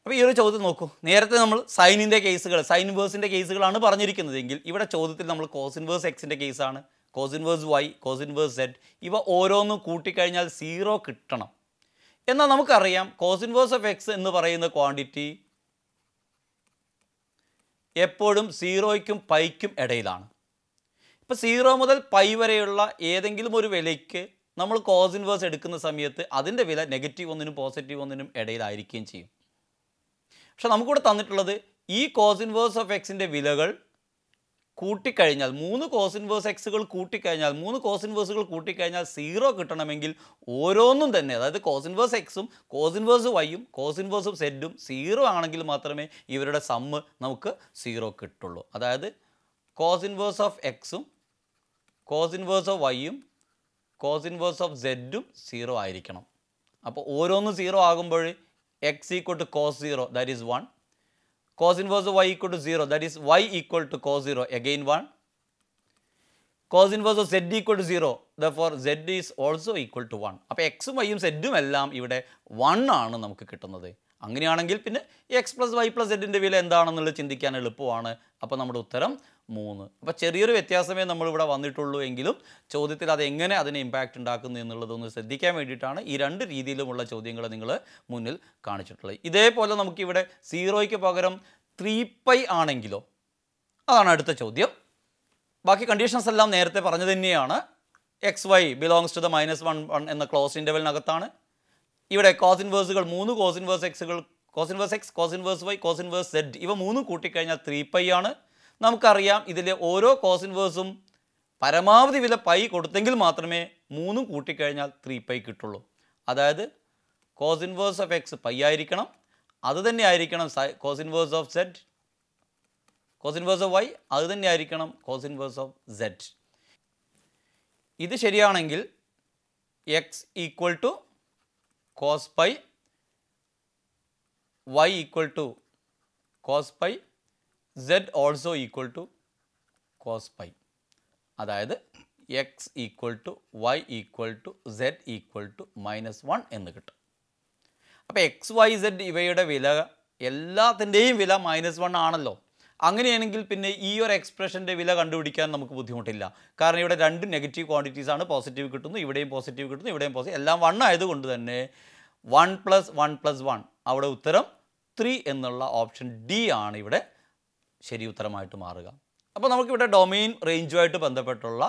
അപ്പോൾ ഈ ഒരു ചോദ്യം നോക്കൂ നേരത്തെ നമ്മൾ സൈനിൻ്റെ കേസുകൾ സൈൻ കേസുകളാണ് പറഞ്ഞിരിക്കുന്നതെങ്കിൽ ഇവിടെ ചോദ്യത്തിൽ നമ്മൾ കോസ് ഇൻവേഴ്സ് എക്സിൻ്റെ കേസാണ് cos inverse y cos inverse z ഇവ ഓരോന്നും കൂട്ടിക്കഴിഞ്ഞാൽ സീറോ കിട്ടണം എന്നാൽ നമുക്കറിയാം കോസ് ഇൻവേഴ്സ് ഓഫ് എക്സ് എന്ന് പറയുന്ന ക്വാണ്ടിറ്റി എപ്പോഴും സീറോയ്ക്കും പൈക്കും ഇടയിലാണ് ഇപ്പോൾ സീറോ മുതൽ പൈ വരെയുള്ള ഏതെങ്കിലും ഒരു വിലയ്ക്ക് നമ്മൾ കോസ് ഇൻവേഴ്സ് എടുക്കുന്ന സമയത്ത് അതിൻ്റെ വില നെഗറ്റീവ് ഒന്നിനും പോസിറ്റീവ് ഒന്നിനും ഇടയിലായിരിക്കുകയും ചെയ്യും പക്ഷെ നമുക്കിവിടെ തന്നിട്ടുള്ളത് ഈ കോസ് ഇൻവേഴ്സ് ഓഫ് എക്സിൻ്റെ വിലകൾ കൂട്ടിക്കഴിഞ്ഞാൽ മൂന്ന് കോസ് ഇൻവേഴ്സ് എക്സുകൾ കൂട്ടിക്കഴിഞ്ഞാൽ മൂന്ന് കോസ് ഇൻവേഴ്സുകൾ കൂട്ടിക്കഴിഞ്ഞാൽ സീറോ കിട്ടണമെങ്കിൽ ഓരോന്നും തന്നെ അതായത് കോസ് ഇൻവേഴ്സ് എക്സും കോസ് ഇൻവേഴ്സ് വൈയും കോസ് സെഡും സീറോ ആണെങ്കിൽ മാത്രമേ ഇവരുടെ സമ്മ് നമുക്ക് സീറോ കിട്ടുള്ളൂ അതായത് കോസ് ഇൻവേഴ്സ് ഓഫ് എക്സും കോസ് ഇൻവേഴ്സ് ഓഫ് വൈയും കോസ് ഇൻവേഴ്സ് ഓഫ് സെഡും സീറോ ആയിരിക്കണം അപ്പോൾ ഓരോന്നും സീറോ ആകുമ്പോൾ x equal to cos zero that is one cos inverse of y equal to 0 that is y equal to cos 0 again 1. Cos inverse of z equal to 0 therefore, z is also equal to 1. appo x um y um z um ellam ivide 1 aanu ആണ് നമുക്ക് കിട്ടുന്നത് അങ്ങനെയാണെങ്കിൽ പിന്നെ x z inde plus സെഡിൻ്റെ വില chindikkan ചിന്തിക്കാൻ aanu appo nammude ഉത്തരം മൂന്ന് അപ്പോൾ ചെറിയൊരു വ്യത്യാസമേ നമ്മളിവിടെ വന്നിട്ടുള്ളൂ എങ്കിലും ചോദ്യത്തിൽ അത് എങ്ങനെ അതിനെ ഇമ്പാക്റ്റ് ഉണ്ടാക്കുന്നു എന്നുള്ളതൊന്ന് ശ്രദ്ധിക്കാൻ വേണ്ടിയിട്ടാണ് ഈ രണ്ട് രീതിയിലുമുള്ള ചോദ്യങ്ങൾ നിങ്ങൾ മുന്നിൽ കാണിച്ചിട്ടുള്ളത് ഇതേപോലെ നമുക്കിവിടെ സീറോയ്ക്ക് പകരം ത്രീ പൈ ആണെങ്കിലോ അതാണ് അടുത്ത ചോദ്യം ബാക്കി കണ്ടീഷൻസ് എല്ലാം നേരത്തെ പറഞ്ഞു തന്നെയാണ് x y belongs to the minus one one എന്ന ക്ലോസ് ഇൻ്റർവലിനകത്താണ് ഇവിടെ കോസ് ഇൻവേഴ്സുകൾ മൂന്ന് കോസ് ഇൻവേഴ്സ് എക്സുകൾ cos inverse x cos inverse y cos inverse z ഇവ മൂന്നും കൂട്ടിക്കഴിഞ്ഞാൽ ത്രീ പൈ ആണ് നമുക്കറിയാം ഇതിലെ ഓരോ കോസ് ഇൻവേഴ്സും പരമാവധി വില പൈ കൊടുത്തെങ്കിൽ മാത്രമേ മൂന്നും കൂട്ടിക്കഴിഞ്ഞാൽ ത്രീ പൈ കിട്ടുള്ളൂ അതായത് cos inverse of x pi ആയിരിക്കണം അത് തന്നെ ആയിരിക്കണം cos inverse of z cos inverse of y അത് തന്നെ ആയിരിക്കണം കോസ് ഇൻവേഴ്സ് ഓഫ് സെറ്റ് ഇത് ശരിയാണെങ്കിൽ x equal to cos pi y equal to cos pi z also equal to cos pi അതായത് x equal to y equal to z equal to minus one എന്ന് കിട്ടും അപ്പോൾ X Y Z ഇവയുടെ വില എല്ലാത്തിൻ്റെയും വില മൈനസ് വൺ ആണല്ലോ അങ്ങനെയാണെങ്കിൽ പിന്നെ ഈ ഒരു എക്സ്പ്രഷൻ്റെ വില കണ്ടുപിടിക്കാൻ നമുക്ക് ബുദ്ധിമുട്ടില്ല കാരണം ഇവിടെ രണ്ട് നെഗറ്റീവ് ക്വാണ്ടിറ്റീസ് ആണ് പോസിറ്റീവ് കിട്ടുന്നു ഇവിടെയും പോസിറ്റീവ് കിട്ടുന്നു ഇവിടെയും പോസിറ്റീവ് എല്ലാം വൺ ആയതുകൊണ്ട് തന്നെ one plus one plus one അവിടെ ഉത്തരം ത്രീ എന്നുള്ള ഓപ്ഷൻ ഡി ആണ് ഇവിടെ ശരി ഉത്തരമായിട്ട് മാറുക അപ്പോൾ നമുക്കിവിടെ ഡൊമെയിൻ റേഞ്ചുമായിട്ട് ബന്ധപ്പെട്ടുള്ള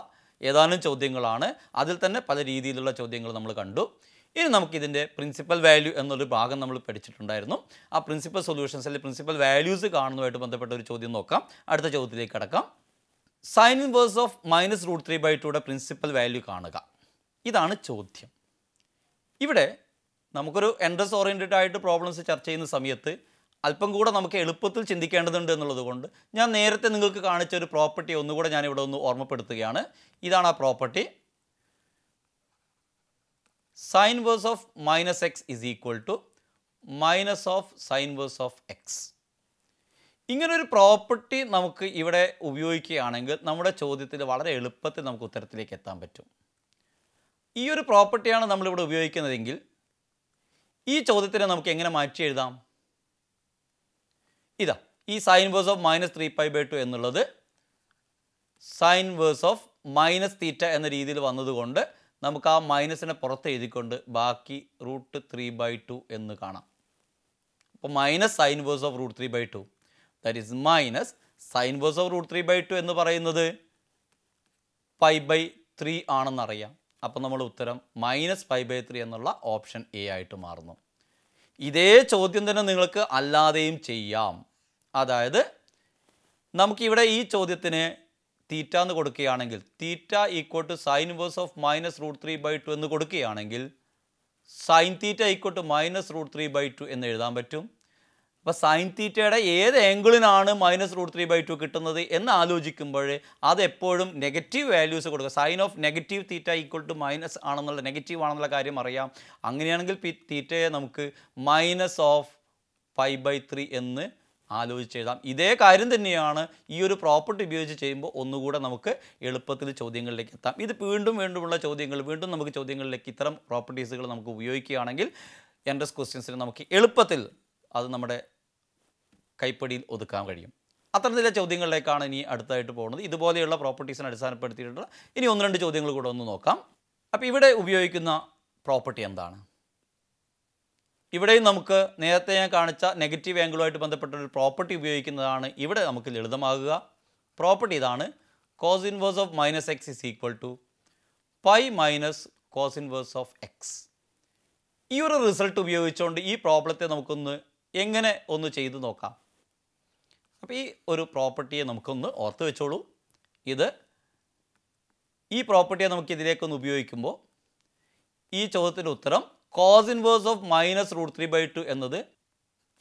ഏതാനും ചോദ്യങ്ങളാണ് അതിൽ തന്നെ പല രീതിയിലുള്ള ചോദ്യങ്ങൾ നമ്മൾ കണ്ടു ഇനി നമുക്കിതിൻ്റെ പ്രിൻസിപ്പൽ വാല്യൂ എന്നൊരു ഭാഗം നമ്മൾ പഠിച്ചിട്ടുണ്ടായിരുന്നു ആ പ്രിൻസിപ്പൽ സൊല്യൂഷൻസിലെ പ്രിൻസിപ്പൽ വാല്യൂസ് കാണുന്നതുമായിട്ട് ബന്ധപ്പെട്ട ഒരു ചോദ്യം നോക്കാം അടുത്ത ചോദ്യത്തിലേക്ക് കടക്കാം sine inverse of minus root three by ടൂടെ പ്രിൻസിപ്പൽ വാല്യൂ കാണുക ഇതാണ് ചോദ്യം ഇവിടെ നമുക്കൊരു എൻട്രസ് ഓറിയൻറ്റഡ് ആയിട്ട് പ്രോബ്ലംസ് ചർച്ച ചെയ്യുന്ന സമയത്ത് അല്പം കൂടെ നമുക്ക് എളുപ്പത്തിൽ ചിന്തിക്കേണ്ടതുണ്ട് എന്നുള്ളത് കൊണ്ട് ഞാൻ നേരത്തെ നിങ്ങൾക്ക് കാണിച്ച ഒരു പ്രോപ്പർട്ടി ഒന്നുകൂടെ ഇവിടെ ഒന്ന് ഓർമ്മപ്പെടുത്തുകയാണ് ഇതാണ് ആ property sine verse of minus x is equal to minus of sine verse of x ഇങ്ങനൊരു പ്രോപ്പർട്ടി നമുക്ക് ഇവിടെ ഉപയോഗിക്കുകയാണെങ്കിൽ നമ്മുടെ ചോദ്യത്തിൽ വളരെ എളുപ്പത്തിൽ നമുക്ക് ഉത്തരത്തിലേക്ക് എത്താൻ പറ്റും ഈ ഒരു പ്രോപ്പർട്ടിയാണ് നമ്മളിവിടെ ഉപയോഗിക്കുന്നതെങ്കിൽ ഈ ചോദ്യത്തിനെ നമുക്ക് എങ്ങനെ മാറ്റി എഴുതാം ഇതാ ഈ sine verse of minus three pi by two എന്നുള്ളത് sine verse of minus theta എന്ന രീതിയിൽ വന്നതുകൊണ്ട് നമുക്ക് ആ മൈനസിനെ പുറത്ത് എഴുതിക്കൊണ്ട് ബാക്കി റൂട്ട് ത്രീ ബൈ ടു എന്ന് കാണാം അപ്പോൾ minus sine verse of root three by two that is minus sine verse of root three by two എന്ന് പറയുന്നത് പൈ ബൈ ത്രീ ആണെന്നറിയാം അപ്പോൾ നമ്മൾ ഉത്തരം മൈനസ് ഫൈവ് ബൈ ത്രീ എന്നുള്ള ഓപ്ഷൻ എ ആയിട്ട് മാറുന്നു ഇതേ ചോദ്യം തന്നെ നിങ്ങൾക്ക് അല്ലാതെയും ചെയ്യാം അതായത് നമുക്കിവിടെ ഈ ചോദ്യത്തിന് തീറ്റ എന്ന് കൊടുക്കുകയാണെങ്കിൽ theta equal to sine inverse of minus root three by two എന്ന് കൊടുക്കുകയാണെങ്കിൽ sine theta equal to minus root three by two എന്ന് എഴുതാൻ പറ്റും അപ്പോൾ സൈൻ തീറ്റയുടെ ഏത് ഏംഗിളിനാണ് minus root three by two കിട്ടുന്നത് എന്ന് ആലോചിക്കുമ്പോൾ അത് എപ്പോഴും നെഗറ്റീവ് വാല്യൂസ് കൊടുക്കുക sine of negative theta equal to minus ആണെന്നുള്ള നെഗറ്റീവ് ആണെന്നുള്ള കാര്യം അറിയാം അങ്ങനെയാണെങ്കിൽ തീറ്റയെ നമുക്ക് minus of five by three എന്ന് ആലോചിച്ചെഴുതാം ഇതേ കാര്യം തന്നെയാണ് ഈ ഒരു പ്രോപ്പർട്ടി ഉപയോഗിച്ച് ചെയ്യുമ്പോൾ ഒന്നുകൂടെ നമുക്ക് എളുപ്പത്തിൽ ചോദ്യങ്ങളിലേക്ക് എത്താം ഇത് വീണ്ടും വീണ്ടുമുള്ള ചോദ്യങ്ങൾ വീണ്ടും നമുക്ക് ചോദ്യങ്ങളിലേക്ക് ഇത്തരം പ്രോപ്പർട്ടീസുകൾ നമുക്ക് ഉപയോഗിക്കുകയാണെങ്കിൽ എൻ്റെ ക്വസ്റ്റ്യൻസിന് നമുക്ക് എളുപ്പത്തിൽ അത് നമ്മുടെ കൈപ്പടിയിൽ ഒതുക്കാൻ കഴിയും അത്തരത്തിലെ ചോദ്യങ്ങളിലേക്കാണ് ഇനി അടുത്തായിട്ട് പോകുന്നത് ഇതുപോലെയുള്ള പ്രോപ്പർട്ടീസിനെ അടിസ്ഥാനപ്പെടുത്തിയിട്ടുള്ള ഇനി ഒന്ന് രണ്ട് ചോദ്യങ്ങൾ കൂടെ ഒന്ന് നോക്കാം അപ്പോൾ ഇവിടെ ഉപയോഗിക്കുന്ന പ്രോപ്പർട്ടി എന്താണ് ഇവിടെയും നമുക്ക് നേരത്തെ ഞാൻ കാണിച്ച നെഗറ്റീവ് ആംഗിളുമായിട്ട് ബന്ധപ്പെട്ട ഒരു പ്രോപ്പർട്ടി ഉപയോഗിക്കുന്നതാണ് ഇവിടെ നമുക്ക് ലളിതമാകുക പ്രോപ്പർട്ടി ഇതാണ് cos inverse of minus x is equal to pi minus cos inverse of x ഈ ഒരു റിസൾട്ട് ഉപയോഗിച്ചുകൊണ്ട് ഈ പ്രോബ്ലത്തെ നമുക്കൊന്ന് എങ്ങനെ ഒന്ന് ചെയ്തു നോക്കാം അപ്പോൾ ഈ ഒരു പ്രോപ്പർട്ടിയെ നമുക്കൊന്ന് ഓർത്ത് വെച്ചോളൂ ഇത് ഈ പ്രോപ്പർട്ടിയെ നമുക്ക് ഇതിലേക്കൊന്ന് ഉപയോഗിക്കുമ്പോൾ ഈ ചോദ്യത്തിൻ്റെ ഉത്തരം cos inverse of minus root three by two എന്നത്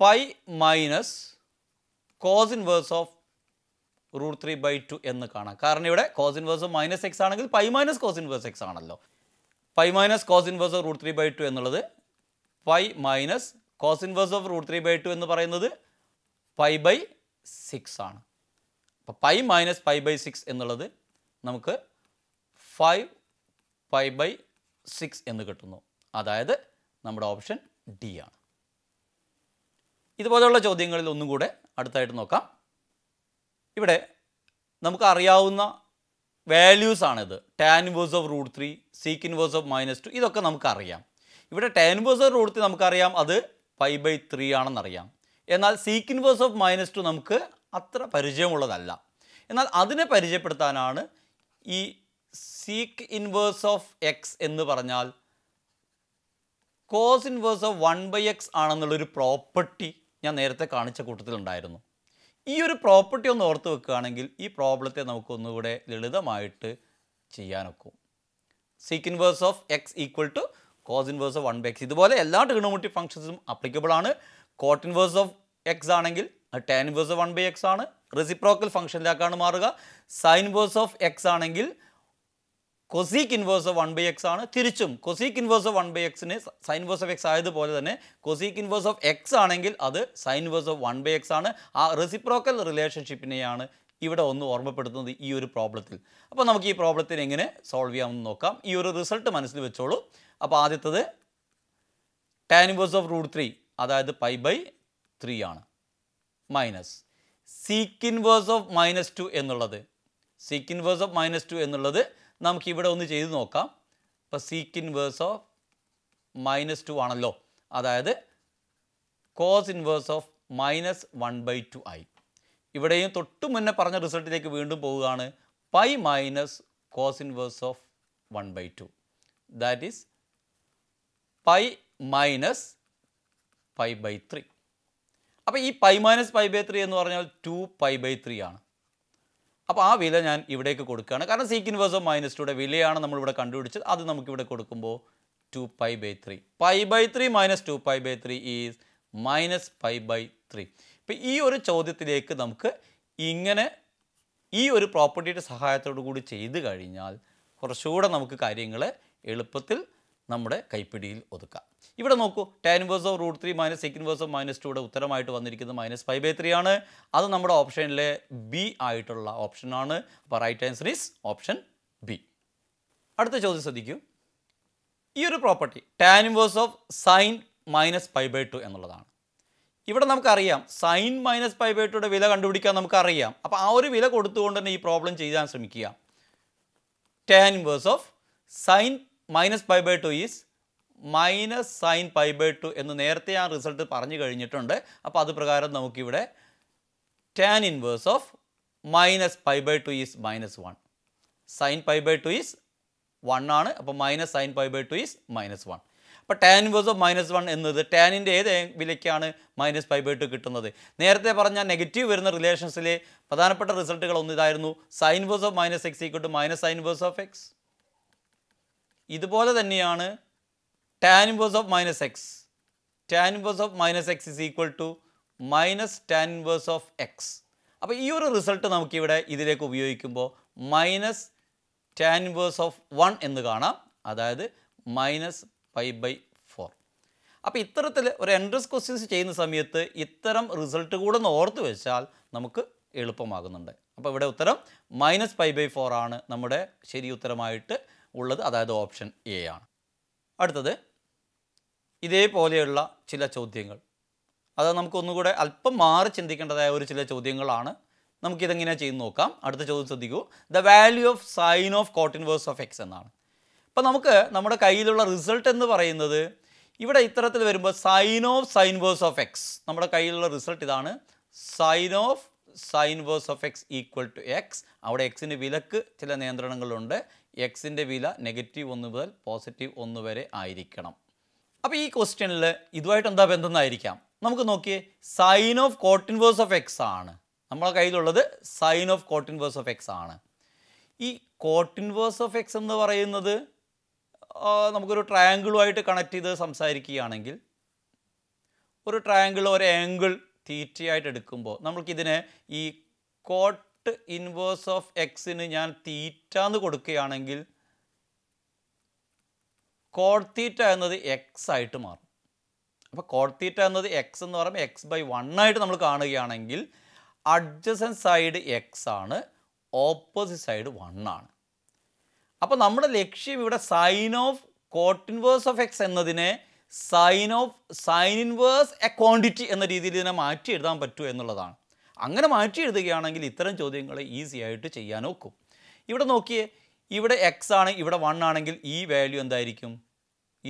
pi minus cos inverse of root three by two എന്ന് കാണാം കാരണം ഇവിടെ കോസ് ഇൻവേഴ്സ് മൈനസ് എക്സ് ആണെങ്കിൽ pi minus cos inverse x ആണല്ലോ pi minus cos inverse root three by two എന്നുള്ളത് pi minus cos inverse of root three by two എന്ന് പറയുന്നത് pi by six ആണ് അപ്പോൾ pi minus pi by six എന്നുള്ളത് നമുക്ക് five pi by six എന്ന് കിട്ടുന്നു അതായത് നമ്മുടെ ഓപ്ഷൻ ഡി ആണ് ഇതുപോലെയുള്ള ചോദ്യങ്ങളിൽ ഒന്നും കൂടെ അടുത്തായിട്ട് നോക്കാം ഇവിടെ നമുക്ക് അറിയാവുന്ന വാല്യൂസ് ആണിത് tan inverse of root three sec inverse of minus two ഇതൊക്കെ നമുക്കറിയാം ഇവിടെ tan inverse of root three നമുക്കറിയാം അത് പൈ ബൈ ത്രീ ആണെന്നറിയാം എന്നാൽ sec inverse of minus two നമുക്ക് അത്ര പരിചയമുള്ളതല്ല എന്നാൽ അതിനെ പരിചയപ്പെടുത്താനാണ് ഈ സീക്ക് ഇൻവേഴ്സ് ഓഫ് എക്സ് എന്ന് പറഞ്ഞാൽ cos inverse of one by x ആണെന്നുള്ളൊരു പ്രോപ്പർട്ടി ഞാൻ നേരത്തെ കാണിച്ച കൂട്ടത്തിലുണ്ടായിരുന്നു ഈ ഒരു പ്രോപ്പർട്ടി ഒന്ന് ഓർത്ത് വെക്കുകയാണെങ്കിൽ ഈ പ്രോബ്ലത്തെ നമുക്കൊന്നുകൂടെ ലളിതമായിട്ട് ചെയ്യാനൊക്കും sec inverse of x equal to cos inverse of one by x ഇതുപോലെ എല്ലാ ട്രിഗണോമെട്രിക് ഫംഗ്ഷൻസും അപ്ലിക്കബിൾ ആണ് കോട്ട് ഇൻവേഴ്സ് ഓഫ് എക്സ് ആണെങ്കിൽ tan inverse of one by x ആണ് റെസിപ്രോക്കൽ ഫംഗ്ഷനിലേക്കാണ് മാറുക സൈൻ ഇൻവേഴ്സ് ഓഫ് എക്സ് ആണെങ്കിൽ cosec inverse of one by x ആണ് തിരിച്ചും cosec inverse of one by എക്സിന് സൈൻ ഇൻവേഴ്സ് ഓഫ് എക്സ് ആയതുപോലെ തന്നെ കൊസീക്ക് ഇൻവേഴ്സ് ഓഫ് എക്സ് ആണെങ്കിൽ അത് sign inverse of one by x ആണ് ആ റെസിപ്രോക്കൽ റിലേഷൻഷിപ്പിനെയാണ് ഇവിടെ ഒന്ന് ഓർമ്മപ്പെടുത്തുന്നത് ഈ ഒരു പ്രോബ്ലത്തിൽ അപ്പോൾ നമുക്ക് ഈ പ്രോബ്ലത്തിന് എങ്ങനെ സോൾവ് ചെയ്യാമെന്ന് നോക്കാം ഈ ഒരു റിസൾട്ട് മനസ്സിൽ വെച്ചോളൂ അപ്പോൾ ആദ്യത്തത് tan inverse of root three അതായത് പൈ ബൈ ത്രീ ആണ് minus sec inverse of minus two എന്നുള്ളത് sec inverse of minus two എന്നുള്ളത് നമുക്കിവിടെ ഒന്ന് ചെയ്ത് നോക്കാം ഇപ്പോൾ sec inverse of minus two ആണല്ലോ അതായത് cos inverse of minus one by two ആയി ഇവിടെയും തൊട്ട് മുന്നേ പറഞ്ഞ റിസൾട്ടിലേക്ക് വീണ്ടും പോവുകയാണ് pi minus cos inverse of one by two that is pi minus pi by three അപ്പോൾ ഈ pi minus pi by three എന്ന് പറഞ്ഞാൽ ടു പൈ ബൈ ത്രീ ആണ് അപ്പോൾ ആ വില ഞാൻ ഇവിടേക്ക് കൊടുക്കുകയാണ് കാരണം സീക്ക് ഇൻവേഴ്സ് ഓഫ് മൈനസ് ടുയുടെ വിലയാണ് നമ്മളിവിടെ കണ്ടുപിടിച്ചത് അത് നമുക്കിവിടെ കൊടുക്കുമ്പോൾ two pi by three pi by three minus two pi by three is minus pi by three ഇപ്പം ഈ ഒരു ചോദ്യത്തിലേക്ക് നമുക്ക് ഇങ്ങനെ ഈ ഒരു പ്രോപ്പർട്ടിയുടെ സഹായത്തോടു കൂടി ചെയ്തു കഴിഞ്ഞാൽ കുറച്ചുകൂടെ നമുക്ക് കാര്യങ്ങൾ എളുപ്പത്തിൽ നമ്മുടെ കൈപ്പിടിയിൽ ഒതുക്കാം ഇവിടെ നോക്കൂ tan inverse of root three minus sec inverse of minus ടൂടെ ഉത്തരമായിട്ട് വന്നിരിക്കുന്നത് മൈനസ് ഫൈവ് ബൈ ത്രീ ആണ് അത് നമ്മുടെ ഓപ്ഷനിലെ ബി ആയിട്ടുള്ള ഓപ്ഷനാണ് അപ്പോൾ right answer is option B അടുത്ത ചോദ്യം ശ്രദ്ധിക്കൂ ഈ ഒരു property tan inverse of sine minus five by two എന്നുള്ളതാണ് ഇവിടെ നമുക്കറിയാം സൈൻ മൈനസ് ഫൈവ് ബൈ ടുയുടെ വില കണ്ടുപിടിക്കാൻ നമുക്കറിയാം അപ്പോൾ ആ ഒരു വില കൊടുത്തുകൊണ്ട് തന്നെ ഈ പ്രോബ്ലം ചെയ്യാൻ ശ്രമിക്കുക tan inverse of sine minus pi by two is minus sine pi by two എന്ന് നേരത്തെ ആ റിസൾട്ട് പറഞ്ഞു കഴിഞ്ഞിട്ടുണ്ട് അപ്പോൾ അത് പ്രകാരം നമുക്കിവിടെ tan inverse of minus pi by two is minus one sine pi by two is one ആണ് അപ്പോൾ minus sine pi by two is minus one അപ്പോൾ tan inverse of minus one എന്നത് ടാനിൻ്റെ ഏത് വിലയ്ക്കാണ് മൈനസ് പൈ ബൈ ടു കിട്ടുന്നത് നേരത്തെ പറഞ്ഞാൽ നെഗറ്റീവ് വരുന്ന റിലേഷൻസിലെ പ്രധാനപ്പെട്ട റിസൾട്ടുകൾ ഒന്ന് ഇതായിരുന്നു sine verse of minus x equal to minus sine verse of x ഇതുപോലെ തന്നെയാണ് tan inverse of minus x tan inverse of minus x is equal to minus tan inverse of x അപ്പോൾ ഈ ഒരു റിസൾട്ട് നമുക്കിവിടെ ഇതിലേക്ക് ഉപയോഗിക്കുമ്പോൾ minus tan inverse of one എന്ന് കാണാം അതായത് മൈനസ് പൈ ബൈ ഫോർ അപ്പോൾ ഇത്തരത്തിൽ ഒരു എൻട്രൻസ് ക്വസ്റ്റ്യൻസ് ചെയ്യുന്ന സമയത്ത് ഇത്തരം റിസൾട്ട് കൂടെ ഒന്ന് ഓർത്ത് വെച്ചാൽ നമുക്ക് എളുപ്പമാകുന്നുണ്ട് അപ്പോൾ ഇവിടെ ഉത്തരം മൈനസ് പൈ ബൈ ഫോർ ആണ് നമ്മുടെ ശരി ഉത്തരമായിട്ട് ഉള്ളത് അതായത് ഓപ്ഷൻ എ ആണ് അടുത്തത് ഇതേപോലെയുള്ള ചില ചോദ്യങ്ങൾ അത് നമുക്കൊന്നുകൂടെ അല്പം മാറി ചിന്തിക്കേണ്ടതായ ഒരു ചില ചോദ്യങ്ങളാണ് നമുക്കിതെങ്ങനെ ചെയ്ത് നോക്കാം അടുത്ത ചോദ്യം ശ്രദ്ധിക്കൂ the value of sine of cot inverse of x എന്നാണ് അപ്പോൾ നമുക്ക് നമ്മുടെ കയ്യിലുള്ള റിസൾട്ട് എന്ന് പറയുന്നത് ഇവിടെ ഇത്തരത്തിൽ വരുമ്പോൾ sine of sine verse of x നമ്മുടെ കയ്യിലുള്ള റിസൾട്ട് ഇതാണ് sine of sine verse of x equal to x അവിടെ എക്സിന് വിലക്ക് ചില നിയന്ത്രണങ്ങളുണ്ട് എക്സിൻ്റെ വില നെഗറ്റീവ് ഒന്ന് മുതൽ പോസിറ്റീവ് ഒന്ന് വരെ ആയിരിക്കണം അപ്പോൾ ഈ ക്വസ്റ്റ്യനിൽ ഇതുമായിട്ട് എന്താ ബന്ധം എന്നായിരിക്കാം നമുക്ക് നോക്കിയേ sine of cot inverse of x ആണ് നമ്മളെ കയ്യിലുള്ളത് sine of cot inverse of x ആണ് ഈ കോട്ട് ഇൻവേഴ്സ് ഓഫ് എക്സ് എന്ന് പറയുന്നത് നമുക്കൊരു ട്രയാങ്കിളുമായിട്ട് കണക്ട് ചെയ്ത് സംസാരിക്കുകയാണെങ്കിൽ ഒരു ട്രയാങ്കിൾ ഒരു ആംഗിൾ തീറ്റയായിട്ട് എടുക്കുമ്പോൾ നമുക്കിതിനെ ഈ കോട്ട് റൂട്ട് ഇൻവേഴ്സ് ഓഫ് എക്സിന് ഞാൻ എന്ന് കൊടുക്കുകയാണെങ്കിൽ കോഡ്തീറ്റ എന്നത് എക്സ് ആയിട്ട് മാറും അപ്പോൾ കോഡ്തീറ്റ എന്നത് എക്സ് എന്ന് പറയുമ്പോൾ എക്സ് ബൈ വൺ ആയിട്ട് നമ്മൾ കാണുകയാണെങ്കിൽ അഡ്ജസൻ സൈഡ് എക്സ് ആണ് ഓപ്പോസിറ്റ് സൈഡ് വൺ ആണ് അപ്പോൾ നമ്മുടെ ലക്ഷ്യം ഇവിടെ sine of cot inverse of x എന്നതിനെ sine of sine inverse a quantity എന്ന രീതിയിൽ ഇതിനെ മാറ്റി എഴുതാൻ പറ്റുമോ എന്നുള്ളതാണ് അങ്ങനെ മാറ്റി എഴുതുകയാണെങ്കിൽ ഇത്തരം ചോദ്യങ്ങൾ ഈസി ആയിട്ട് ചെയ്യാൻ ഒക്കും ഇവിടെ നോക്കിയേ ഇവിടെ എക്സ് ആണ് ഇവിടെ വൺ ആണെങ്കിൽ ഈ വാല്യൂ എന്തായിരിക്കും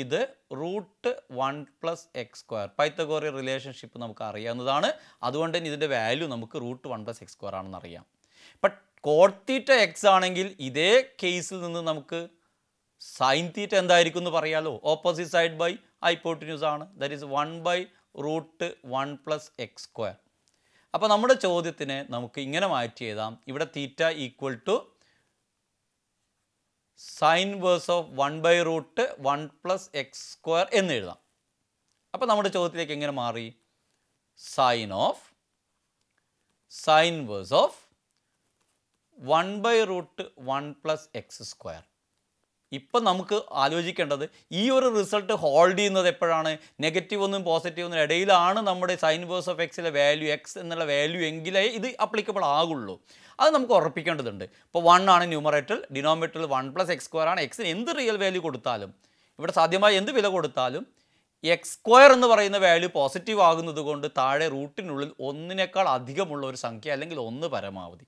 ഇത് root one plus x square Pythagorean relationship നമുക്ക് അറിയാവുന്നതാണ് അതുകൊണ്ട് തന്നെ ഇതിൻ്റെ വാല്യൂ നമുക്ക് root one plus x square ആണെന്ന് അറിയാം ബട്ട് കോർത്തീറ്റ എക്സ് ആണെങ്കിൽ ഇതേ കേസിൽ നിന്ന് നമുക്ക് സൈൻ തീറ്റ എന്തായിരിക്കും എന്ന് പറയാലോ ഓപ്പോസിറ്റ് സൈഡ് ബൈ ഹൈപ്പോട്ടിന്യൂസ് ആണ് that is one by root one plus x square അപ്പോൾ നമ്മുടെ ചോദ്യത്തിന് നമുക്ക് ഇങ്ങനെ മാറ്റി എഴുതാം ഇവിടെ theta equal to sine verse of one by root one plus x square എന്ന് എഴുതാം അപ്പോൾ നമ്മുടെ ചോദ്യത്തിലേക്ക് എങ്ങനെ മാറി sine of sine verse of one by root one plus x square ഇപ്പം നമുക്ക് ആലോചിക്കേണ്ടത് ഈ ഒരു റിസൾട്ട് ഹോൾഡ് ചെയ്യുന്നത് എപ്പോഴാണ് നെഗറ്റീവ് ഒന്നും പോസിറ്റീവ് ഒന്നും ഇടയിലാണ് നമ്മുടെ സൈൻ വേഴ്സ് ഓഫ് എക്സിലെ വാല്യൂ എക്സ് എന്നുള്ള വാല്യൂ എങ്കിലേ ഇത് അപ്ലിക്കബിൾ ആകുള്ളൂ അത് നമുക്ക് ഉറപ്പിക്കേണ്ടതുണ്ട് ഇപ്പോൾ വൺ ആണ് ന്യൂമറേറ്റൽ ഡിനോമിനേറ്ററിൽ വൺ പ്ലസ് എക്സ് സ്ക്വയർ ആണ് എക്സിന് എന്ത് റിയൽ വാല്യൂ കൊടുത്താലും ഇവിടെ സാധ്യമായ എന്ത് വില കൊടുത്താലും എക്സ് സ്ക്വയർ എന്ന് പറയുന്ന വാല്യൂ പോസിറ്റീവ് ആകുന്നത് കൊണ്ട് താഴെ റൂട്ടിനുള്ളിൽ ഒന്നിനേക്കാൾ അധികമുള്ള ഒരു സംഖ്യ അല്ലെങ്കിൽ ഒന്ന് പരമാവധി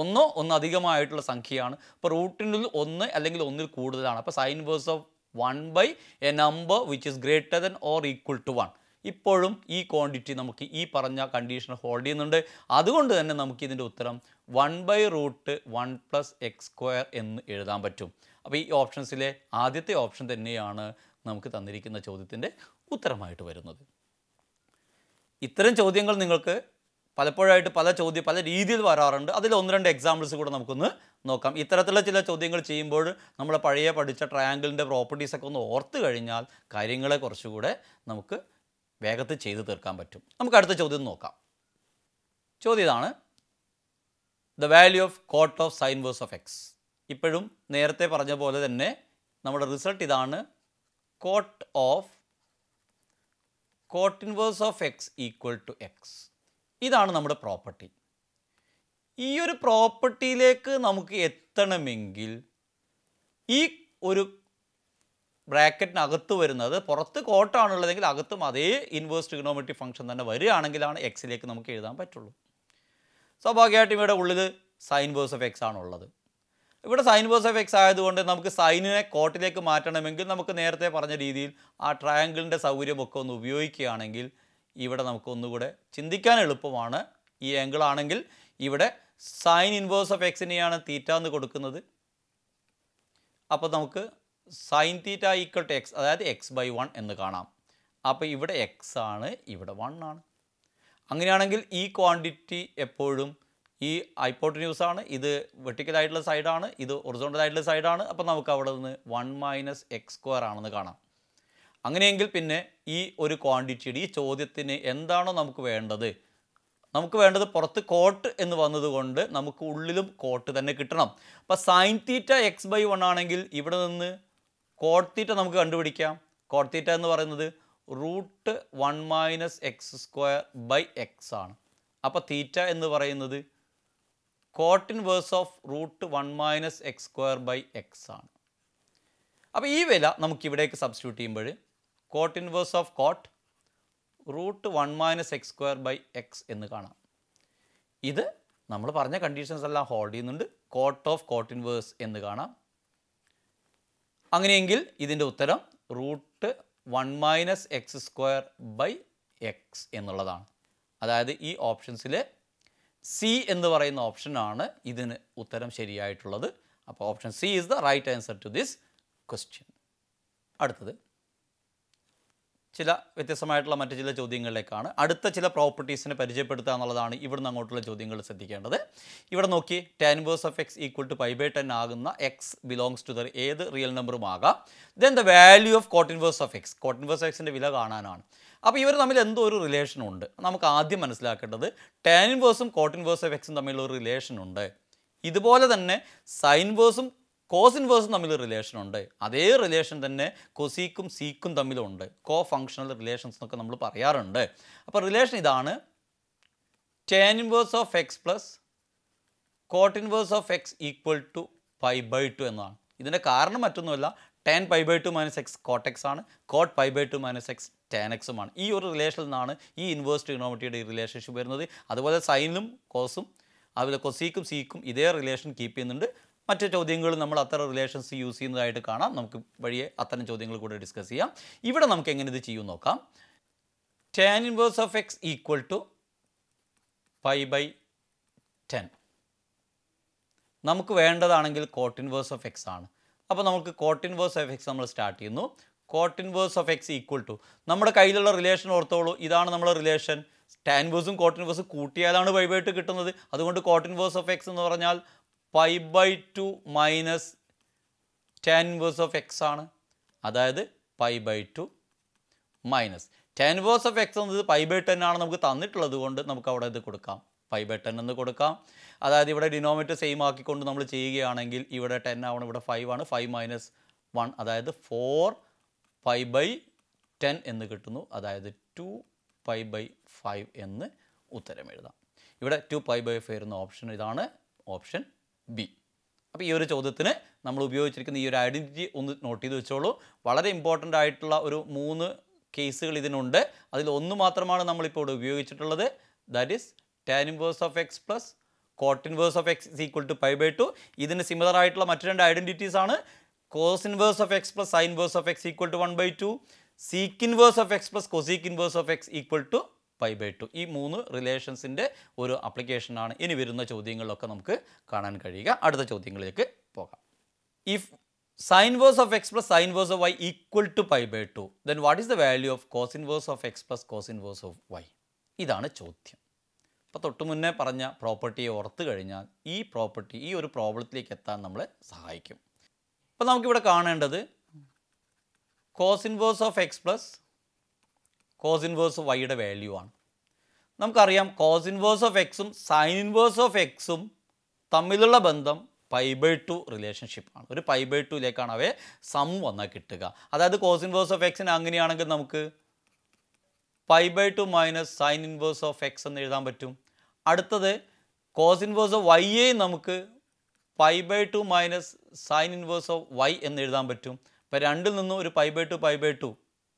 ഒന്നോ ഒന്നധികമായിട്ടുള്ള സംഖ്യയാണ് അപ്പോൾ റൂട്ടിനുള്ളിൽ ഒന്ന് അല്ലെങ്കിൽ ഒന്നിൽ കൂടുതലാണ് അപ്പോൾ sine verse of one by a number which is greater than or equal to one ഇപ്പോഴും ഈ ക്വാണ്ടിറ്റി നമുക്ക് ഈ പറഞ്ഞ കണ്ടീഷൻ ഹോൾഡ് ചെയ്യുന്നുണ്ട് അതുകൊണ്ട് തന്നെ നമുക്ക് ഇതിൻ്റെ ഉത്തരം one by root one plus x square എന്ന് എഴുതാൻ പറ്റും അപ്പോൾ ഈ ഓപ്ഷൻസിലെ ആദ്യത്തെ ഓപ്ഷൻ തന്നെയാണ് നമുക്ക് തന്നിരിക്കുന്ന ചോദ്യത്തിൻ്റെ ഉത്തരമായിട്ട് വരുന്നത് ഇത്തരം ചോദ്യങ്ങൾ നിങ്ങൾക്ക് പലപ്പോഴായിട്ട് പല ചോദ്യം പല രീതിയിൽ വരാറുണ്ട് അതിൽ ഒന്ന് രണ്ട് എക്സാമ്പിൾസ് കൂടെ നമുക്കൊന്ന് നോക്കാം ഇത്തരത്തിലുള്ള ചില ചോദ്യങ്ങൾ ചെയ്യുമ്പോൾ നമ്മൾ പഴയ പഠിച്ച ട്രയാങ്കിളിൻ്റെ പ്രോപ്പർട്ടീസൊക്കെ ഒന്ന് ഓർത്ത് കഴിഞ്ഞാൽ കാര്യങ്ങളെ കുറച്ചുകൂടെ നമുക്ക് വേഗത്തിൽ ചെയ്തു തീർക്കാൻ പറ്റും നമുക്ക് അടുത്ത ചോദ്യം നോക്കാം ചോദ്യം ഇതാണ് the value of cot of sine verse of x ഇപ്പോഴും നേരത്തെ പറഞ്ഞ പോലെ തന്നെ നമ്മുടെ റിസൾട്ട് ഇതാണ് cot of cot inverse of x equal to x ഇതാണ് നമ്മുടെ പ്രോപ്പർട്ടി ഈ ഒരു പ്രോപ്പർട്ടിയിലേക്ക് നമുക്ക് എത്തണമെങ്കിൽ ഈ ഒരു ബ്രാക്കറ്റിനകത്ത് വരുന്നത് പുറത്ത് കോട്ടാണുള്ളതെങ്കിൽ അകത്തും അതേ ഇൻവേഴ്സ് ട്രിഗണോമെട്രി ഫംഗ്ഷൻ തന്നെ വരികയാണെങ്കിലാണ് എക്സിലേക്ക് നമുക്ക് എഴുതാൻ പറ്റുള്ളൂ സ്വാഭാവികമായിട്ടും ഇവിടെ ഉള്ളിൽ സൈൻ വേഴ്സ് ഓഫ് എക്സ് ആണുള്ളത് ഇവിടെ സൈൻ വേഴ്സ് ഓഫ് എക്സ് ആയതുകൊണ്ട് നമുക്ക് സൈനിനെ കോട്ടിലേക്ക് മാറ്റണമെങ്കിൽ നമുക്ക് നേരത്തെ പറഞ്ഞ രീതിയിൽ ആ ട്രയാങ്കിളിൻ്റെ സൗകര്യമൊക്കെ ഒന്ന് ഉപയോഗിക്കുകയാണെങ്കിൽ ഇവിടെ നമുക്ക് ഒന്നുകൂടെ ചിന്തിക്കാൻ എളുപ്പമാണ് ഈ ആംഗിൾ ആണെങ്കിൽ ഇവിടെ സൈൻ ഇൻവേഴ്സ് ഓഫ് എക്സിനെയാണ് തീറ്റ എന്ന് കൊടുക്കുന്നത് അപ്പോൾ നമുക്ക് sine theta equal to x അതായത് എക്സ് ബൈ വൺ എന്ന് കാണാം അപ്പോൾ ഇവിടെ എക്സ് ആണ് ഇവിടെ വൺ ആണ് അങ്ങനെയാണെങ്കിൽ ഈ ക്വാണ്ടിറ്റി എപ്പോഴും ഈ ഹൈപ്പോട്ടന്യൂസ് ആണ് ഇത് വെർട്ടിക്കലായിട്ടുള്ള സൈഡാണ് ഇത് ഒറിസോണ്ടലായിട്ടുള്ള സൈഡാണ് അപ്പോൾ നമുക്ക് അവിടെ നിന്ന് വൺ മൈനസ് എക്സ് സ്ക്വയർ ആണെന്ന് കാണാം അങ്ങനെയെങ്കിൽ പിന്നെ ഈ ഒരു ക്വാണ്ടിറ്റിയുടെ ഈ ചോദ്യത്തിന് എന്താണോ നമുക്ക് വേണ്ടത് നമുക്ക് വേണ്ടത് പുറത്ത് കോട്ട് എന്ന് വന്നതുകൊണ്ട് നമുക്ക് ഉള്ളിലും കോട്ട് തന്നെ കിട്ടണം അപ്പോൾ sine theta x by one ആണെങ്കിൽ ഇവിടെ നിന്ന് കോട്ട് തീറ്റ നമുക്ക് കണ്ടുപിടിക്കാം കോട്ട് തീറ്റ എന്ന് പറയുന്നത് root one minus x square by x ആണ് അപ്പോൾ തീറ്റ എന്ന് പറയുന്നത് cot inverse of root one minus x square by x ആണ് അപ്പോൾ ഈ വില നമുക്ക് സബ്സ്റ്റിറ്റ്യൂട്ട് ചെയ്യുമ്പോൾ cot inverse of cot root one minus x square by x എന്ന് കാണാം ഇത് നമ്മൾ പറഞ്ഞ കണ്ടീഷൻസ് എല്ലാം ഹോൾഡ് ചെയ്യുന്നുണ്ട് കോട്ട് ഓഫ് കോട്ട് ഇൻവേഴ്സ് എന്ന് കാണാം അങ്ങനെയെങ്കിൽ ഇതിൻ്റെ ഉത്തരം root one minus x square by x എന്നുള്ളതാണ് അതായത് ഈ ഓപ്ഷൻസിൽ സി എന്ന് പറയുന്ന ഓപ്ഷനാണ് ഇതിന് ഉത്തരം ശരിയായിട്ടുള്ളത് അപ്പോൾ option C is the right answer to this question അടുത്തത് ചില വ്യത്യസ്തമായിട്ടുള്ള മറ്റ് ചില ചോദ്യങ്ങളിലേക്കാണ് അടുത്ത ചില പ്രോപ്പർട്ടീസിനെ പരിചയപ്പെടുത്തുക എന്നുള്ളതാണ് ഇവിടുന്ന് അങ്ങോട്ടുള്ള ചോദ്യങ്ങൾ ശ്രദ്ധിക്കേണ്ടത് ഇവിടെ നോക്കി tan inverse of x equal to five by ten ആകുന്ന എക്സ് ബിലോങ്സ് ടു ദർ ഏത് റിയൽ നമ്പറും ആകാം then the value of cot inverse of x cot inverse എക്സിൻ്റെ വില കാണാനാണ് അപ്പോൾ ഇവർ തമ്മിൽ എന്തോ ഒരു റിലേഷൻ ഉണ്ട് നമുക്ക് ആദ്യം മനസ്സിലാക്കേണ്ടത് ടെൻ വേഴ്സും കോട്ടൺ വേഴ്സ് ഓഫ് എക്സും തമ്മിലുള്ള ഒരു റിലേഷൻ ഉണ്ട് ഇതുപോലെ തന്നെ സൈൻ വേഴ്സും കോസ് ഇൻവേഴ്സും തമ്മിൽ റിലേഷൻ ഉണ്ട് അതേ റിലേഷൻ തന്നെ കൊസീക്കും സീക്കും തമ്മിലുണ്ട് കോ ഫങ്ഷണൽ റിലേഷൻസ് എന്നൊക്കെ നമ്മൾ പറയാറുണ്ട് അപ്പോൾ റിലേഷൻ ഇതാണ് tan inverse of x plus cot inverse of x equal to pi by two എന്നതാണ് ഇതിൻ്റെ കാരണം മറ്റൊന്നുമല്ല tan pi by two minus x cot x ആണ് cot pi by two minus x tan എക്സുമാണ് ഈ ഒരു റിലേഷനിൽ നിന്നാണ് ഈ ഇൻവേഴ്സ് ട്രിഗണോമെട്രിയുടെ ഈ റിലേഷൻഷിപ്പ് വരുന്നത് അതുപോലെ സൈനിലും കോസും അതുപോലെ കൊസീക്കും സീക്കും ഇതേ റിലേഷൻ കീപ്പ് ചെയ്യുന്നുണ്ട് മറ്റ് ചോദ്യങ്ങൾ നമ്മൾ അത്ര റിലേഷൻസ് യൂസ് ചെയ്യുന്നതായിട്ട് കാണാം നമുക്ക് വഴിയെ അത്തരം ചോദ്യങ്ങൾ കൂടെ ഡിസ്കസ് ചെയ്യാം ഇവിടെ നമുക്ക് എങ്ങനെ ഇത് ചെയ്യും നോക്കാം tan inverse of x equal to pi by ten നമുക്ക് വേണ്ടതാണെങ്കിൽ കോട്ട് ഇൻവേഴ്സ് ഓഫ് എക്സ് ആണ് അപ്പോൾ നമുക്ക് കോട്ട് ഇൻവേഴ്സ് ഓഫ് എക്സ് നമ്മൾ സ്റ്റാർട്ട് ചെയ്യുന്നു cot inverse of x equal to നമ്മുടെ കയ്യിലുള്ള റിലേഷൻ ഓർത്തോളൂ ഇതാണ് നമ്മുടെ റിലേഷൻ ടാൻ വേഴ്സും കോട്ടൻ വേഴ്സും കൂട്ടിയാലാണ് വൈബായിട്ട് കിട്ടുന്നത് അതുകൊണ്ട് കോട്ടൻ വേഴ്സ് ഓഫ് എക്സ് എന്ന് പറഞ്ഞാൽ pi by two minus tan inverse of x ആണ് അതായത് pi by two minus tan inverse of x എന്നത് പൈ ബൈ ടെൻ ആണ് നമുക്ക് തന്നിട്ടുള്ളത് കൊണ്ട് നമുക്ക് അവിടെ ഇത് കൊടുക്കാം പൈ ബൈ ടെൻ എന്ന് കൊടുക്കാം അതായത് ഇവിടെ ഡിനോമിനേറ്റർ സെയിം ആക്കിക്കൊണ്ട് നമ്മൾ ചെയ്യുകയാണെങ്കിൽ ഇവിടെ ടെൻ ആവണം ഇവിടെ ഫൈവ് ആണ് ഫൈവ് മൈനസ് വൺ അതായത് ഫോർ പൈ ബൈ ടെൻ എന്ന് കിട്ടുന്നു അതായത് ടു പൈ ബൈ ഫൈവ് എന്ന് ഉത്തരം എഴുതാം ഇവിടെ ടു പൈ ബൈ ഫൈവ് എന്ന ഓപ്ഷൻ ഇതാണ് ഓപ്ഷൻ ബി അപ്പോൾ ഈ ഒരു ചോദ്യത്തിന് നമ്മൾ ഉപയോഗിച്ചിരിക്കുന്ന ഈ ഒരു ഐഡൻറ്റിറ്റി ഒന്ന് നോട്ട് ചെയ്ത് വെച്ചോളൂ വളരെ ഇമ്പോർട്ടൻ്റ് ആയിട്ടുള്ള ഒരു മൂന്ന് കേസുകൾ ഇതിനുണ്ട് അതിൽ ഒന്ന് മാത്രമാണ് നമ്മളിപ്പോൾ ഇവിടെ ഉപയോഗിച്ചിട്ടുള്ളത് that is tan inverse of x plus cot inverse of x is equal to pi by two ഇതിന് സിമിലർ ആയിട്ടുള്ള മറ്റു രണ്ട് ഐഡൻറ്റിറ്റീസ് ആണ് cos inverse of x plus sine inverse of x equal to one by two sec inverse of x plus cosec inverse of x equal to pi by two ഈ മൂന്ന് റിലേഷൻസിൻ്റെ ഒരു അപ്ലിക്കേഷനാണ് ഇനി വരുന്ന ചോദ്യങ്ങളിലൊക്കെ നമുക്ക് കാണാൻ കഴിയുക അടുത്ത ചോദ്യങ്ങളിലേക്ക് പോകാം if sine verse of x plus sine verse of y equal to pi by two then what is the value of cos inverse of x plus cos inverse of y ഇതാണ് ചോദ്യം അപ്പോൾ തൊട്ട് മുന്നേ പറഞ്ഞ പ്രോപ്പർട്ടിയെ ഓർത്ത് കഴിഞ്ഞാൽ ഈ പ്രോപ്പർട്ടി ഈ ഒരു പ്രോബ്ലത്തിലേക്ക് എത്താൻ നമ്മളെ സഹായിക്കും അപ്പോൾ നമുക്കിവിടെ കാണേണ്ടത് cos inverse of x plus cos inverse വൈയുടെ വാല്യൂ ആണ് നമുക്കറിയാം കോസ് ഇൻവേഴ്സ് ഓഫ് എക്സും സൈൻ ഇൻവേഴ്സ് ഓഫ് എക്സും തമ്മിലുള്ള ബന്ധം പൈ ബൈ ടു റിലേഷൻഷിപ്പ് ആണ് ഒരു പൈ ബൈ ടുയിലേക്കാണ് അവയെ സം വന്നാൽ കിട്ടുക അതായത് കോസ് ഇൻവേഴ്സ് ഓഫ് എക്സിന് അങ്ങനെയാണെങ്കിൽ നമുക്ക് pi by two minus sine inverse of x എന്ന് എഴുതാൻ പറ്റും അടുത്തത് കോസ് ഇൻവേഴ്സ് ഓഫ് വൈയെ നമുക്ക് pi by two minus sine inverse of y എന്ന് എഴുതാൻ പറ്റും അപ്പോൾ രണ്ടിൽ നിന്നും ഒരു pi by two pi by two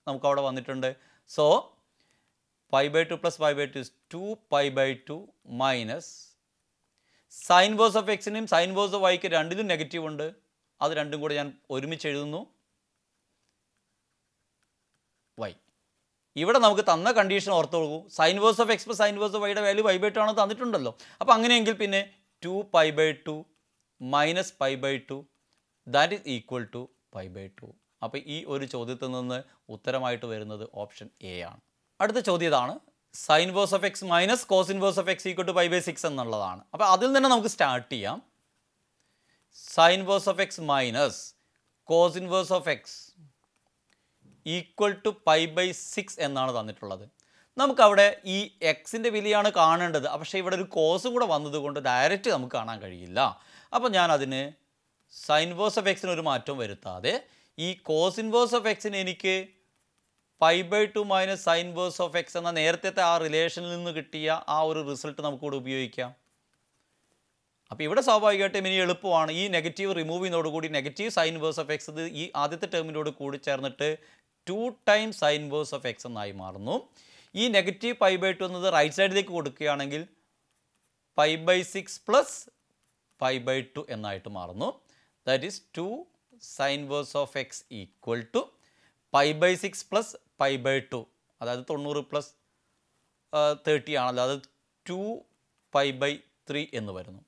നമുക്കവിടെ വന്നിട്ടുണ്ട് So, pi by 2 plus pi by 2 is 2 pi by 2 minus sine verse of എക്സിനും സൈൻ വേഴ്സ് ഓഫ് വൈക്ക് രണ്ടിലും നെഗറ്റീവ് ഉണ്ട് അത് രണ്ടും കൂടെ ഞാൻ ഒരുമിച്ച് എഴുതുന്നു വൈ ഇവിടെ നമുക്ക് തന്ന കണ്ടീഷൻ ഓർത്തോളൂ sine verse of x sine verse of വൈയുടെ വാല്യൂ പൈ ബൈ ടു ആണ് തന്നിട്ടുണ്ടല്ലോ അപ്പോൾ അങ്ങനെയെങ്കിൽ പിന്നെ two pi by two minus pi by two that is equal to pi by two അപ്പോൾ ഈ ഒരു ചോദ്യത്തിൽ നിന്ന് ഉത്തരമായിട്ട് വരുന്നത് ഓപ്ഷൻ എ ആണ് അടുത്ത ചോദ്യം ഇതാണ് sine verse of x minus cos inverse of x equal to pi by six എന്നുള്ളതാണ് അപ്പോൾ അതിൽ തന്നെ നമുക്ക് സ്റ്റാർട്ട് ചെയ്യാം sine verse of x minus cos inverse of x equal to pi by six എന്നാണ് തന്നിട്ടുള്ളത് നമുക്കവിടെ ഈ എക്സിൻ്റെ വിലയാണ് കാണേണ്ടത് പക്ഷേ ഇവിടെ ഒരു കോസും കൂടെ വന്നതുകൊണ്ട് ഡയറക്റ്റ് നമുക്ക് കാണാൻ കഴിയില്ല അപ്പോൾ ഞാൻ സൈൻ വേഴ്സ് ഓഫ് എക്സിന് ഒരു മാറ്റം വരുത്താതെ ഈ കോസ് ഇൻവേഴ്സ് ഓഫ് എക്സിന് എനിക്ക് pi by two minus sine verse of x എന്ന നേരത്തെ ആ റിലേഷനിൽ നിന്ന് കിട്ടിയ ആ ഒരു റിസൾട്ട് നമുക്കിവിടെ ഉപയോഗിക്കാം അപ്പോൾ ഇവിടെ സ്വാഭാവികമായിട്ടും ഇനി എളുപ്പമാണ് ഈ നെഗറ്റീവ് റിമൂവ് ചെയ്യുന്നതോടുകൂടി negative sine verse of x ഈ ആദ്യത്തെ ടേമിനോട് കൂടി ചേർന്നിട്ട് two time sine verse of x എന്നായി മാറുന്നു ഈ നെഗറ്റീവ് പൈ ബൈ ടു എന്നത് റൈറ്റ് സൈഡിലേക്ക് കൊടുക്കുകയാണെങ്കിൽ pi by six plus pi by two എന്നായിട്ട് മാറുന്നു that is two sine verse of x equal to pi by six plus pi by two അതായത് തൊണ്ണൂറ് പ്ലസ് തേർട്ടി ആണല്ലോ അത് ടു പൈ ബൈ ത്രീ എന്ന് വരുന്നു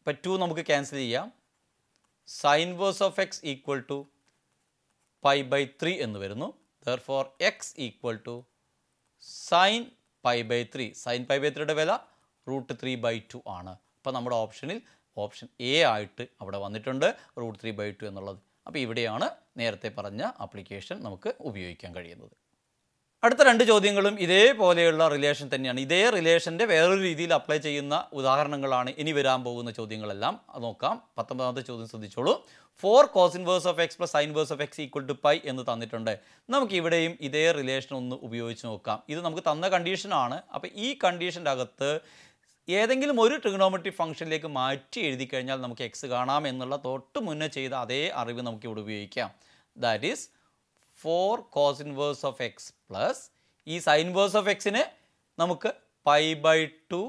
അപ്പോൾ ടു നമുക്ക് ക്യാൻസൽ ചെയ്യാം sine verse of x equal to pi by three എന്ന് വരുന്നു therefore x equal to sine pi by three sine pi by ത്രീയുടെ വില റൂട്ട് ത്രീ ബൈ ടു ആണ് അപ്പോൾ നമ്മുടെ ഓപ്ഷനിൽ ഓപ്ഷൻ എ ആയിട്ട് അവിടെ വന്നിട്ടുണ്ട് റൂട്ട് ത്രീ ബൈ ടു എന്നുള്ളത് അപ്പോൾ ഇവിടെയാണ് നേരത്തെ പറഞ്ഞ ആപ്ലിക്കേഷൻ നമുക്ക് ഉപയോഗിക്കാൻ കഴിയുന്നത് അടുത്ത രണ്ട് ചോദ്യങ്ങളും ഇതേപോലെയുള്ള റിലേഷൻ തന്നെയാണ് ഇതേ റിലേഷൻ്റെ വേറൊരു രീതിയിൽ അപ്ലൈ ചെയ്യുന്ന ഉദാഹരണങ്ങളാണ് ഇനി വരാൻ പോകുന്ന ചോദ്യങ്ങളെല്ലാം നോക്കാം പത്തൊമ്പതാമത്തെ ചോദ്യം ശ്രദ്ധിച്ചോളൂ four cos inverse of x plus sine verse of x equal to pi എന്ന് തന്നിട്ടുണ്ട് നമുക്ക് ഇവിടെയും ഇതേ റിലേഷൻ ഒന്ന് ഉപയോഗിച്ച് നോക്കാം ഇത് നമുക്ക് തന്ന കണ്ടീഷനാണ് അപ്പോൾ ഈ കണ്ടീഷൻ്റെ അകത്ത് ഏതെങ്കിലും ഒരു ട്രിഗണോമെട്രി ഫംഗ്ഷനിലേക്ക് മാറ്റി എഴുതി കഴിഞ്ഞാൽ നമുക്ക് എക്സ് കാണാം എന്നുള്ള തൊട്ട് മുന്നേ ചെയ്ത അതേ അറിവ് നമുക്ക് ഇവിടെ ഉപയോഗിക്കാം that is four cos inverse of x plus ഈ സൈൻ വേഴ്സ് ഓഫ് എക്സിന് നമുക്ക് pi by two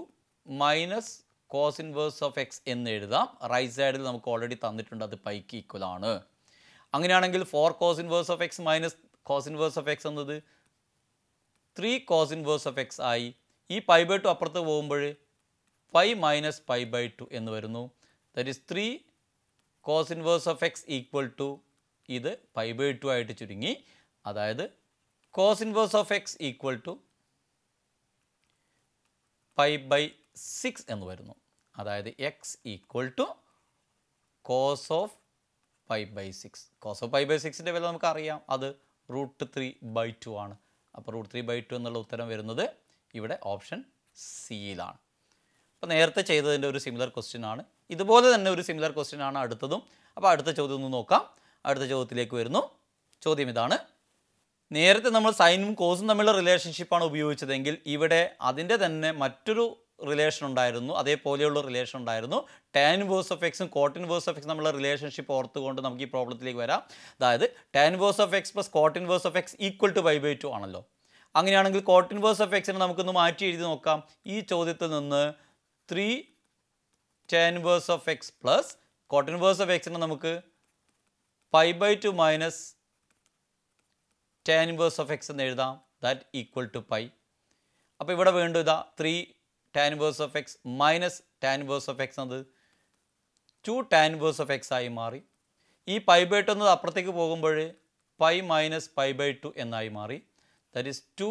minus cos inverse of x എന്ന് എഴുതാം റൈറ്റ് സൈഡിൽ നമുക്ക് ഓൾറെഡി തന്നിട്ടുണ്ട് അത് പൈക്ക് ഈക്വൽ ആണ് അങ്ങനെയാണെങ്കിൽ four cos inverse of x minus cos inverse of x എന്നത് three cos inverse of x ആയി ഈ പൈ ബൈ ടു അപ്പുറത്ത് പോകുമ്പോൾ pi minus pi by two എന്ന് വരുന്നു that is three cos inverse of x equal to ഇത് pi by two ആയിട്ട് ചുരുങ്ങി അതായത് cos inverse of x equal to pi by six എന്ന് വരുന്നു അതായത് x equal to cos of pi by six cos of pi by സിക്സിൻ്റെ വില നമുക്കറിയാം അത് റൂട്ട് ത്രീ ബൈ ടു ആണ് അപ്പോൾ റൂട്ട് ത്രീ ബൈ ടു എന്നുള്ള ഉത്തരം വരുന്നത് ഇവിടെ ഓപ്ഷൻ സിയിലാണ് അപ്പോൾ നേരത്തെ ചെയ്തതിൻ്റെ ഒരു സിമിലർ ക്വസ്റ്റ്യൻ ആണ് ഇതുപോലെ തന്നെ ഒരു സിമിലർ ക്വസ്റ്റ്യൻ ആണ് അടുത്തതും അപ്പോൾ അടുത്ത ചോദ്യം ഒന്ന് നോക്കാം അടുത്ത ചോദ്യത്തിലേക്ക് വരുന്നു ചോദ്യം ഇതാണ് നേരത്തെ നമ്മൾ സൈനും കോസും തമ്മിലുള്ള റിലേഷൻഷിപ്പാണ് ഉപയോഗിച്ചതെങ്കിൽ ഇവിടെ അതിൻ്റെ തന്നെ മറ്റൊരു റിലേഷൻ ഉണ്ടായിരുന്നു അതേപോലെയുള്ള റിലേഷൻ ഉണ്ടായിരുന്നു ടാൻ ഇൻവേഴ്സ് ഓഫ് എക്സും കോട്ടിൻ ഇൻവേഴ്സ് ഓഫ് എക്സ് നമ്മളെ റിലേഷൻഷിപ്പ് ഓർത്തുകൊണ്ട് നമുക്ക് ഈ പ്രോബ്ലത്തിലേക്ക് വരാം അതായത് tan inverse of x plus cot inverse of x equal to y by two ആണല്ലോ അങ്ങനെയാണെങ്കിൽ കോട്ടിൻ ഇൻവേഴ്സ് ഓഫ് എക്സിനെ നമുക്കൊന്ന് മാറ്റി എഴുതി നോക്കാം ഈ ചോദ്യത്തിൽ നിന്ന് 3 tan inverse of x plus cot inverse of x നെ നമുക്ക് pi by two minus tan inverse of x എന്ന് എഴുതാം ദാറ്റ് ഈക്വൽ ടു പൈ അപ്പോൾ ഇവിടെ വീണ്ടും ഇതാ three tan inverse of x minus tan inverse of x എന്നത് two tan inverse of x ആയി മാറി ഈ പൈ ബൈ ടു എന്നത് അപ്പുറത്തേക്ക് പോകുമ്പോൾ pi minus pi by two എന്നായി മാറി that is two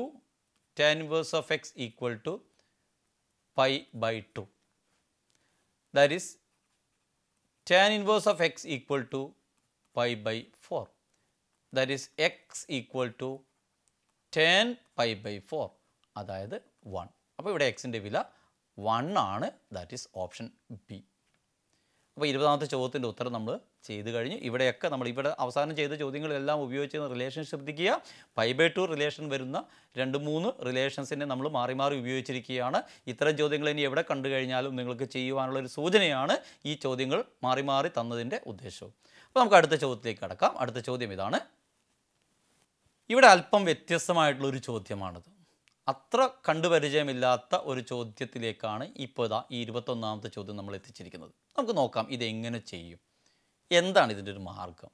tan inverse of x equal to pi by 2. That is tan inverse of x equal to pi by 4. That is x equal to tan pi by 4 is 1. അപ്പോൾ ഇവിടെ x ൻ്റെ വില 1 ആണ് that is option B. അപ്പോൾ ഇരുപതാമത്തെ ചോദ്യത്തിൻ്റെ ഉത്തരം നമ്മൾ ചെയ്ത് കഴിഞ്ഞു ഇവിടെയൊക്കെ നമ്മൾ ഇവിടെ അവസാനം ചെയ്ത ചോദ്യങ്ങളെല്ലാം ഉപയോഗിച്ച് റിലേഷൻ ശ്രദ്ധിക്കുക ഫൈവ് ബൈ ടു റിലേഷൻ വരുന്ന രണ്ട് മൂന്ന് റിലേഷൻസിനെ നമ്മൾ മാറി മാറി ഉപയോഗിച്ചിരിക്കുകയാണ് ഇത്തരം ചോദ്യങ്ങൾ ഇനി എവിടെ കണ്ടു കഴിഞ്ഞാലും നിങ്ങൾക്ക് ചെയ്യുവാനുള്ള ഒരു സൂചനയാണ് ഈ ചോദ്യങ്ങൾ മാറി മാറി തന്നതിൻ്റെ ഉദ്ദേശവും അപ്പോൾ നമുക്ക് അടുത്ത ചോദ്യത്തിലേക്ക് കടക്കാം അടുത്ത ചോദ്യം ഇതാണ് ഇവിടെ അല്പം വ്യത്യസ്തമായിട്ടുള്ളൊരു ചോദ്യമാണിത് അത്ര കണ്ടുപരിചയമില്ലാത്ത ഒരു ചോദ്യത്തിലേക്കാണ് ഇപ്പോൾ ഇതാ ഈ ഇരുപത്തൊന്നാമത്തെ ചോദ്യം നമ്മൾ എത്തിച്ചിരിക്കുന്നത് നമുക്ക് നോക്കാം ഇതെങ്ങനെ ചെയ്യും എന്താണ് ഇതിൻ്റെ ഒരു മാർഗം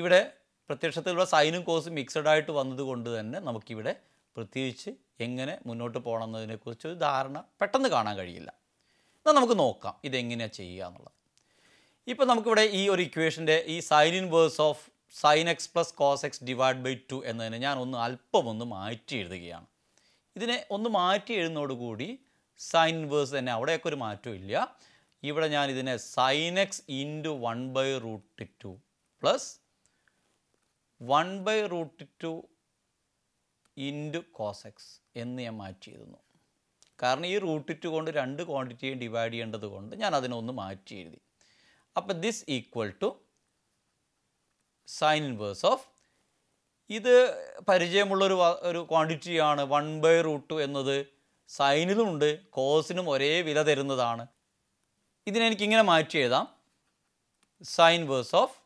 ഇവിടെ പ്രത്യക്ഷത്തിലുള്ള സൈനും കോസും മിക്സഡ് ആയിട്ട് വന്നതുകൊണ്ട് തന്നെ നമുക്കിവിടെ പ്രത്യേകിച്ച് എങ്ങനെ മുന്നോട്ട് പോകണം എന്നതിനെക്കുറിച്ച് ഒരു ധാരണ പെട്ടെന്ന് കാണാൻ കഴിയില്ല എന്നാൽ നമുക്ക് നോക്കാം ഇതെങ്ങനെയാണ് ചെയ്യുക എന്നുള്ളത് ഇപ്പോൾ നമുക്കിവിടെ ഈ ഒരു ഇക്വേഷൻ്റെ ഈ sine inverse of sine x plus cos x divide by two എന്നതിനെ ഞാൻ ഒന്ന് അല്പം ഒന്ന് മാറ്റി എഴുതുകയാണ് ഇതിനെ ഒന്ന് മാറ്റി എഴുതുന്നതോടുകൂടി സൈൻ ഇൻവേഴ്സ് തന്നെ അവിടെയൊക്കെ ഒരു മാറ്റമില്ല ഇവിടെ ഞാൻ ഇതിനെ sine x into one by root two plus one by root two into cos x എന്ന് ഞാൻ മാറ്റി എഴുതുന്നു കാരണം ഈ റൂട്ട് ടു കൊണ്ട് രണ്ട് ക്വാണ്ടിറ്റിയും ഡിവൈഡ് ചെയ്യേണ്ടത് കൊണ്ട് ഞാൻ അതിനൊന്ന് മാറ്റി എഴുതി അപ്പം this equal to sine inverse of ഇത് പരിചയമുള്ളൊരു ഒരു ക്വാണ്ടിറ്റിയാണ് വൺ ബൈ റൂട്ട് ടു എന്നത് സൈനിലുമുണ്ട് കോസിനും ഒരേ വില തരുന്നതാണ് ഇതിനെ എനിക്ക് ഇങ്ങനെ മാറ്റി എഴുതാം sine verse of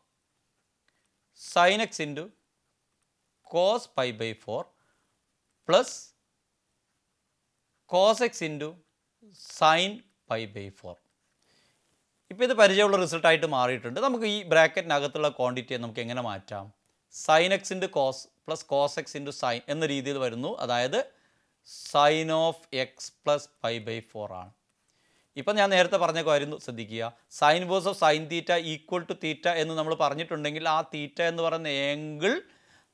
sine x into cos pi by four plus cos x into sine pi by four ഇപ്പോൾ ഇത് പരിചയമുള്ള റിസൾട്ടായിട്ട് മാറിയിട്ടുണ്ട് നമുക്ക് ഈ ബ്രാക്കറ്റിനകത്തുള്ള ക്വാണ്ടിറ്റിയെ നമുക്ക് എങ്ങനെ മാറ്റാം sine x into cos plus cos x into sine എന്ന രീതിയിൽ വരുന്നു അതായത് sine of x plus pi by four ആണ് ഇപ്പം ഞാൻ നേരത്തെ പറഞ്ഞ കാര്യം ശ്രദ്ധിക്കുക sine verse of sine theta equal to theta എന്ന് നമ്മൾ പറഞ്ഞിട്ടുണ്ടെങ്കിൽ ആ തീറ്റ എന്ന് പറയുന്ന ഏങ്കിൾ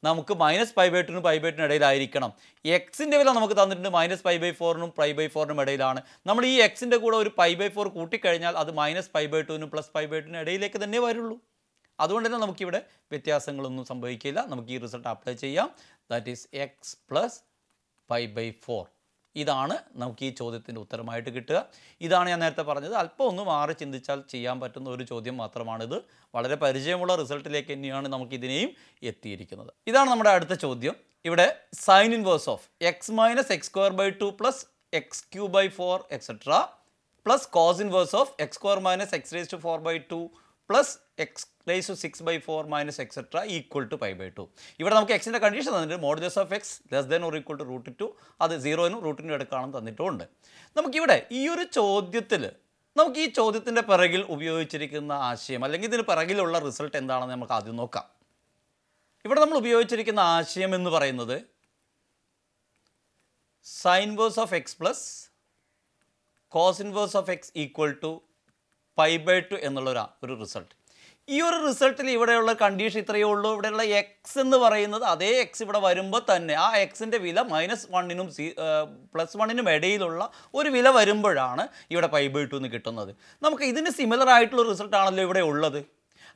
നമുക്ക് മൈനസ് ഫൈവ് ബൈ ടുവിനും ഫൈവ് ബൈ ടുവിനും ഇടയിലായിരിക്കണം എക്സിൻ്റെ വില നമുക്ക് തന്നിട്ടുണ്ട് മൈനസ് ഫൈവ് ബൈ ഫോറിനും ഫൈവ് ബൈ ഫോറിനും ഇടയിലാണ് നമ്മൾ ഈ എക്സിൻ്റെ കൂടെ ഒരു ഫൈവ് ബൈ ഫോർ കൂട്ടിക്കഴിഞ്ഞാൽ അത് മൈനസ് ഫൈവ് ബൈ ടുവിനും പ്ലസ് ഫൈവ് ബൈ ടുവിനും ഇടയിലേക്ക് തന്നെ വരുള്ളൂ അതുകൊണ്ട് തന്നെ നമുക്കിവിടെ വ്യത്യാസങ്ങളൊന്നും സംഭവിക്കില്ല നമുക്ക് ഈ റിസൾട്ട് അപ്ലൈ ചെയ്യാം that is x plus five by four ഇതാണ് നമുക്ക് ഈ ചോദ്യത്തിൻ്റെ ഉത്തരമായിട്ട് കിട്ടുക ഇതാണ് ഞാൻ നേരത്തെ പറഞ്ഞത് അല്പം ഒന്ന് മാറി ചിന്തിച്ചാൽ ചെയ്യാൻ പറ്റുന്ന ഒരു ചോദ്യം മാത്രമാണിത് വളരെ പരിചയമുള്ള റിസൾട്ടിലേക്ക് തന്നെയാണ് നമുക്ക് ഇതിനെയും എത്തിയിരിക്കുന്നത് ഇതാണ് നമ്മുടെ അടുത്ത ചോദ്യം ഇവിടെ sine inverse of x minus x square by two plus x cube by four etcetera plus cos inverse of x square minus x raise to four by two plus x raise to six by four minus etcetera equal to pi by two ഇവിടെ നമുക്ക് എക്സിൻ്റെ condition തന്നിട്ടുണ്ട് modulus of x less than or equal to root two അത് സീറോനും റൂട്ടിനും എടുക്കാണെന്ന് തന്നിട്ടുമുണ്ട് നമുക്കിവിടെ ഈ ഒരു ചോദ്യത്തിൽ നമുക്ക് ഈ ചോദ്യത്തിൻ്റെ പിറകിൽ ഉപയോഗിച്ചിരിക്കുന്ന ആശയം അല്ലെങ്കിൽ ഇതിന് പിറകിലുള്ള റിസൾട്ട് എന്താണെന്ന് നമുക്ക് ആദ്യം നോക്കാം ഇവിടെ നമ്മൾ ഉപയോഗിച്ചിരിക്കുന്ന ആശയം എന്ന് പറയുന്നത് sine verse of x plus cosine verse of x equal to pi by two എന്നുള്ളൊരു ഒരു റിസൾട്ട് ഈ ഒരു റിസൾട്ടിൽ ഇവിടെയുള്ള കണ്ടീഷൻ ഇത്രയേ ഉള്ളൂ ഇവിടെയുള്ള എക്സ് എന്ന് പറയുന്നത് അതേ എക്സ് ഇവിടെ വരുമ്പോൾ തന്നെ ആ എക്സിൻ്റെ വില മൈനസ് വണ്ണിനും സി പ്ലസ് വണ്ണിനും ഇടയിലുള്ള ഒരു വില വരുമ്പോഴാണ് ഇവിടെ പൈബ് ബൈ ടു എന്ന് കിട്ടുന്നത് നമുക്ക് ഇതിന് സിമിലർ ആയിട്ടുള്ള റിസൾട്ടാണല്ലോ ഇവിടെ ഉള്ളത്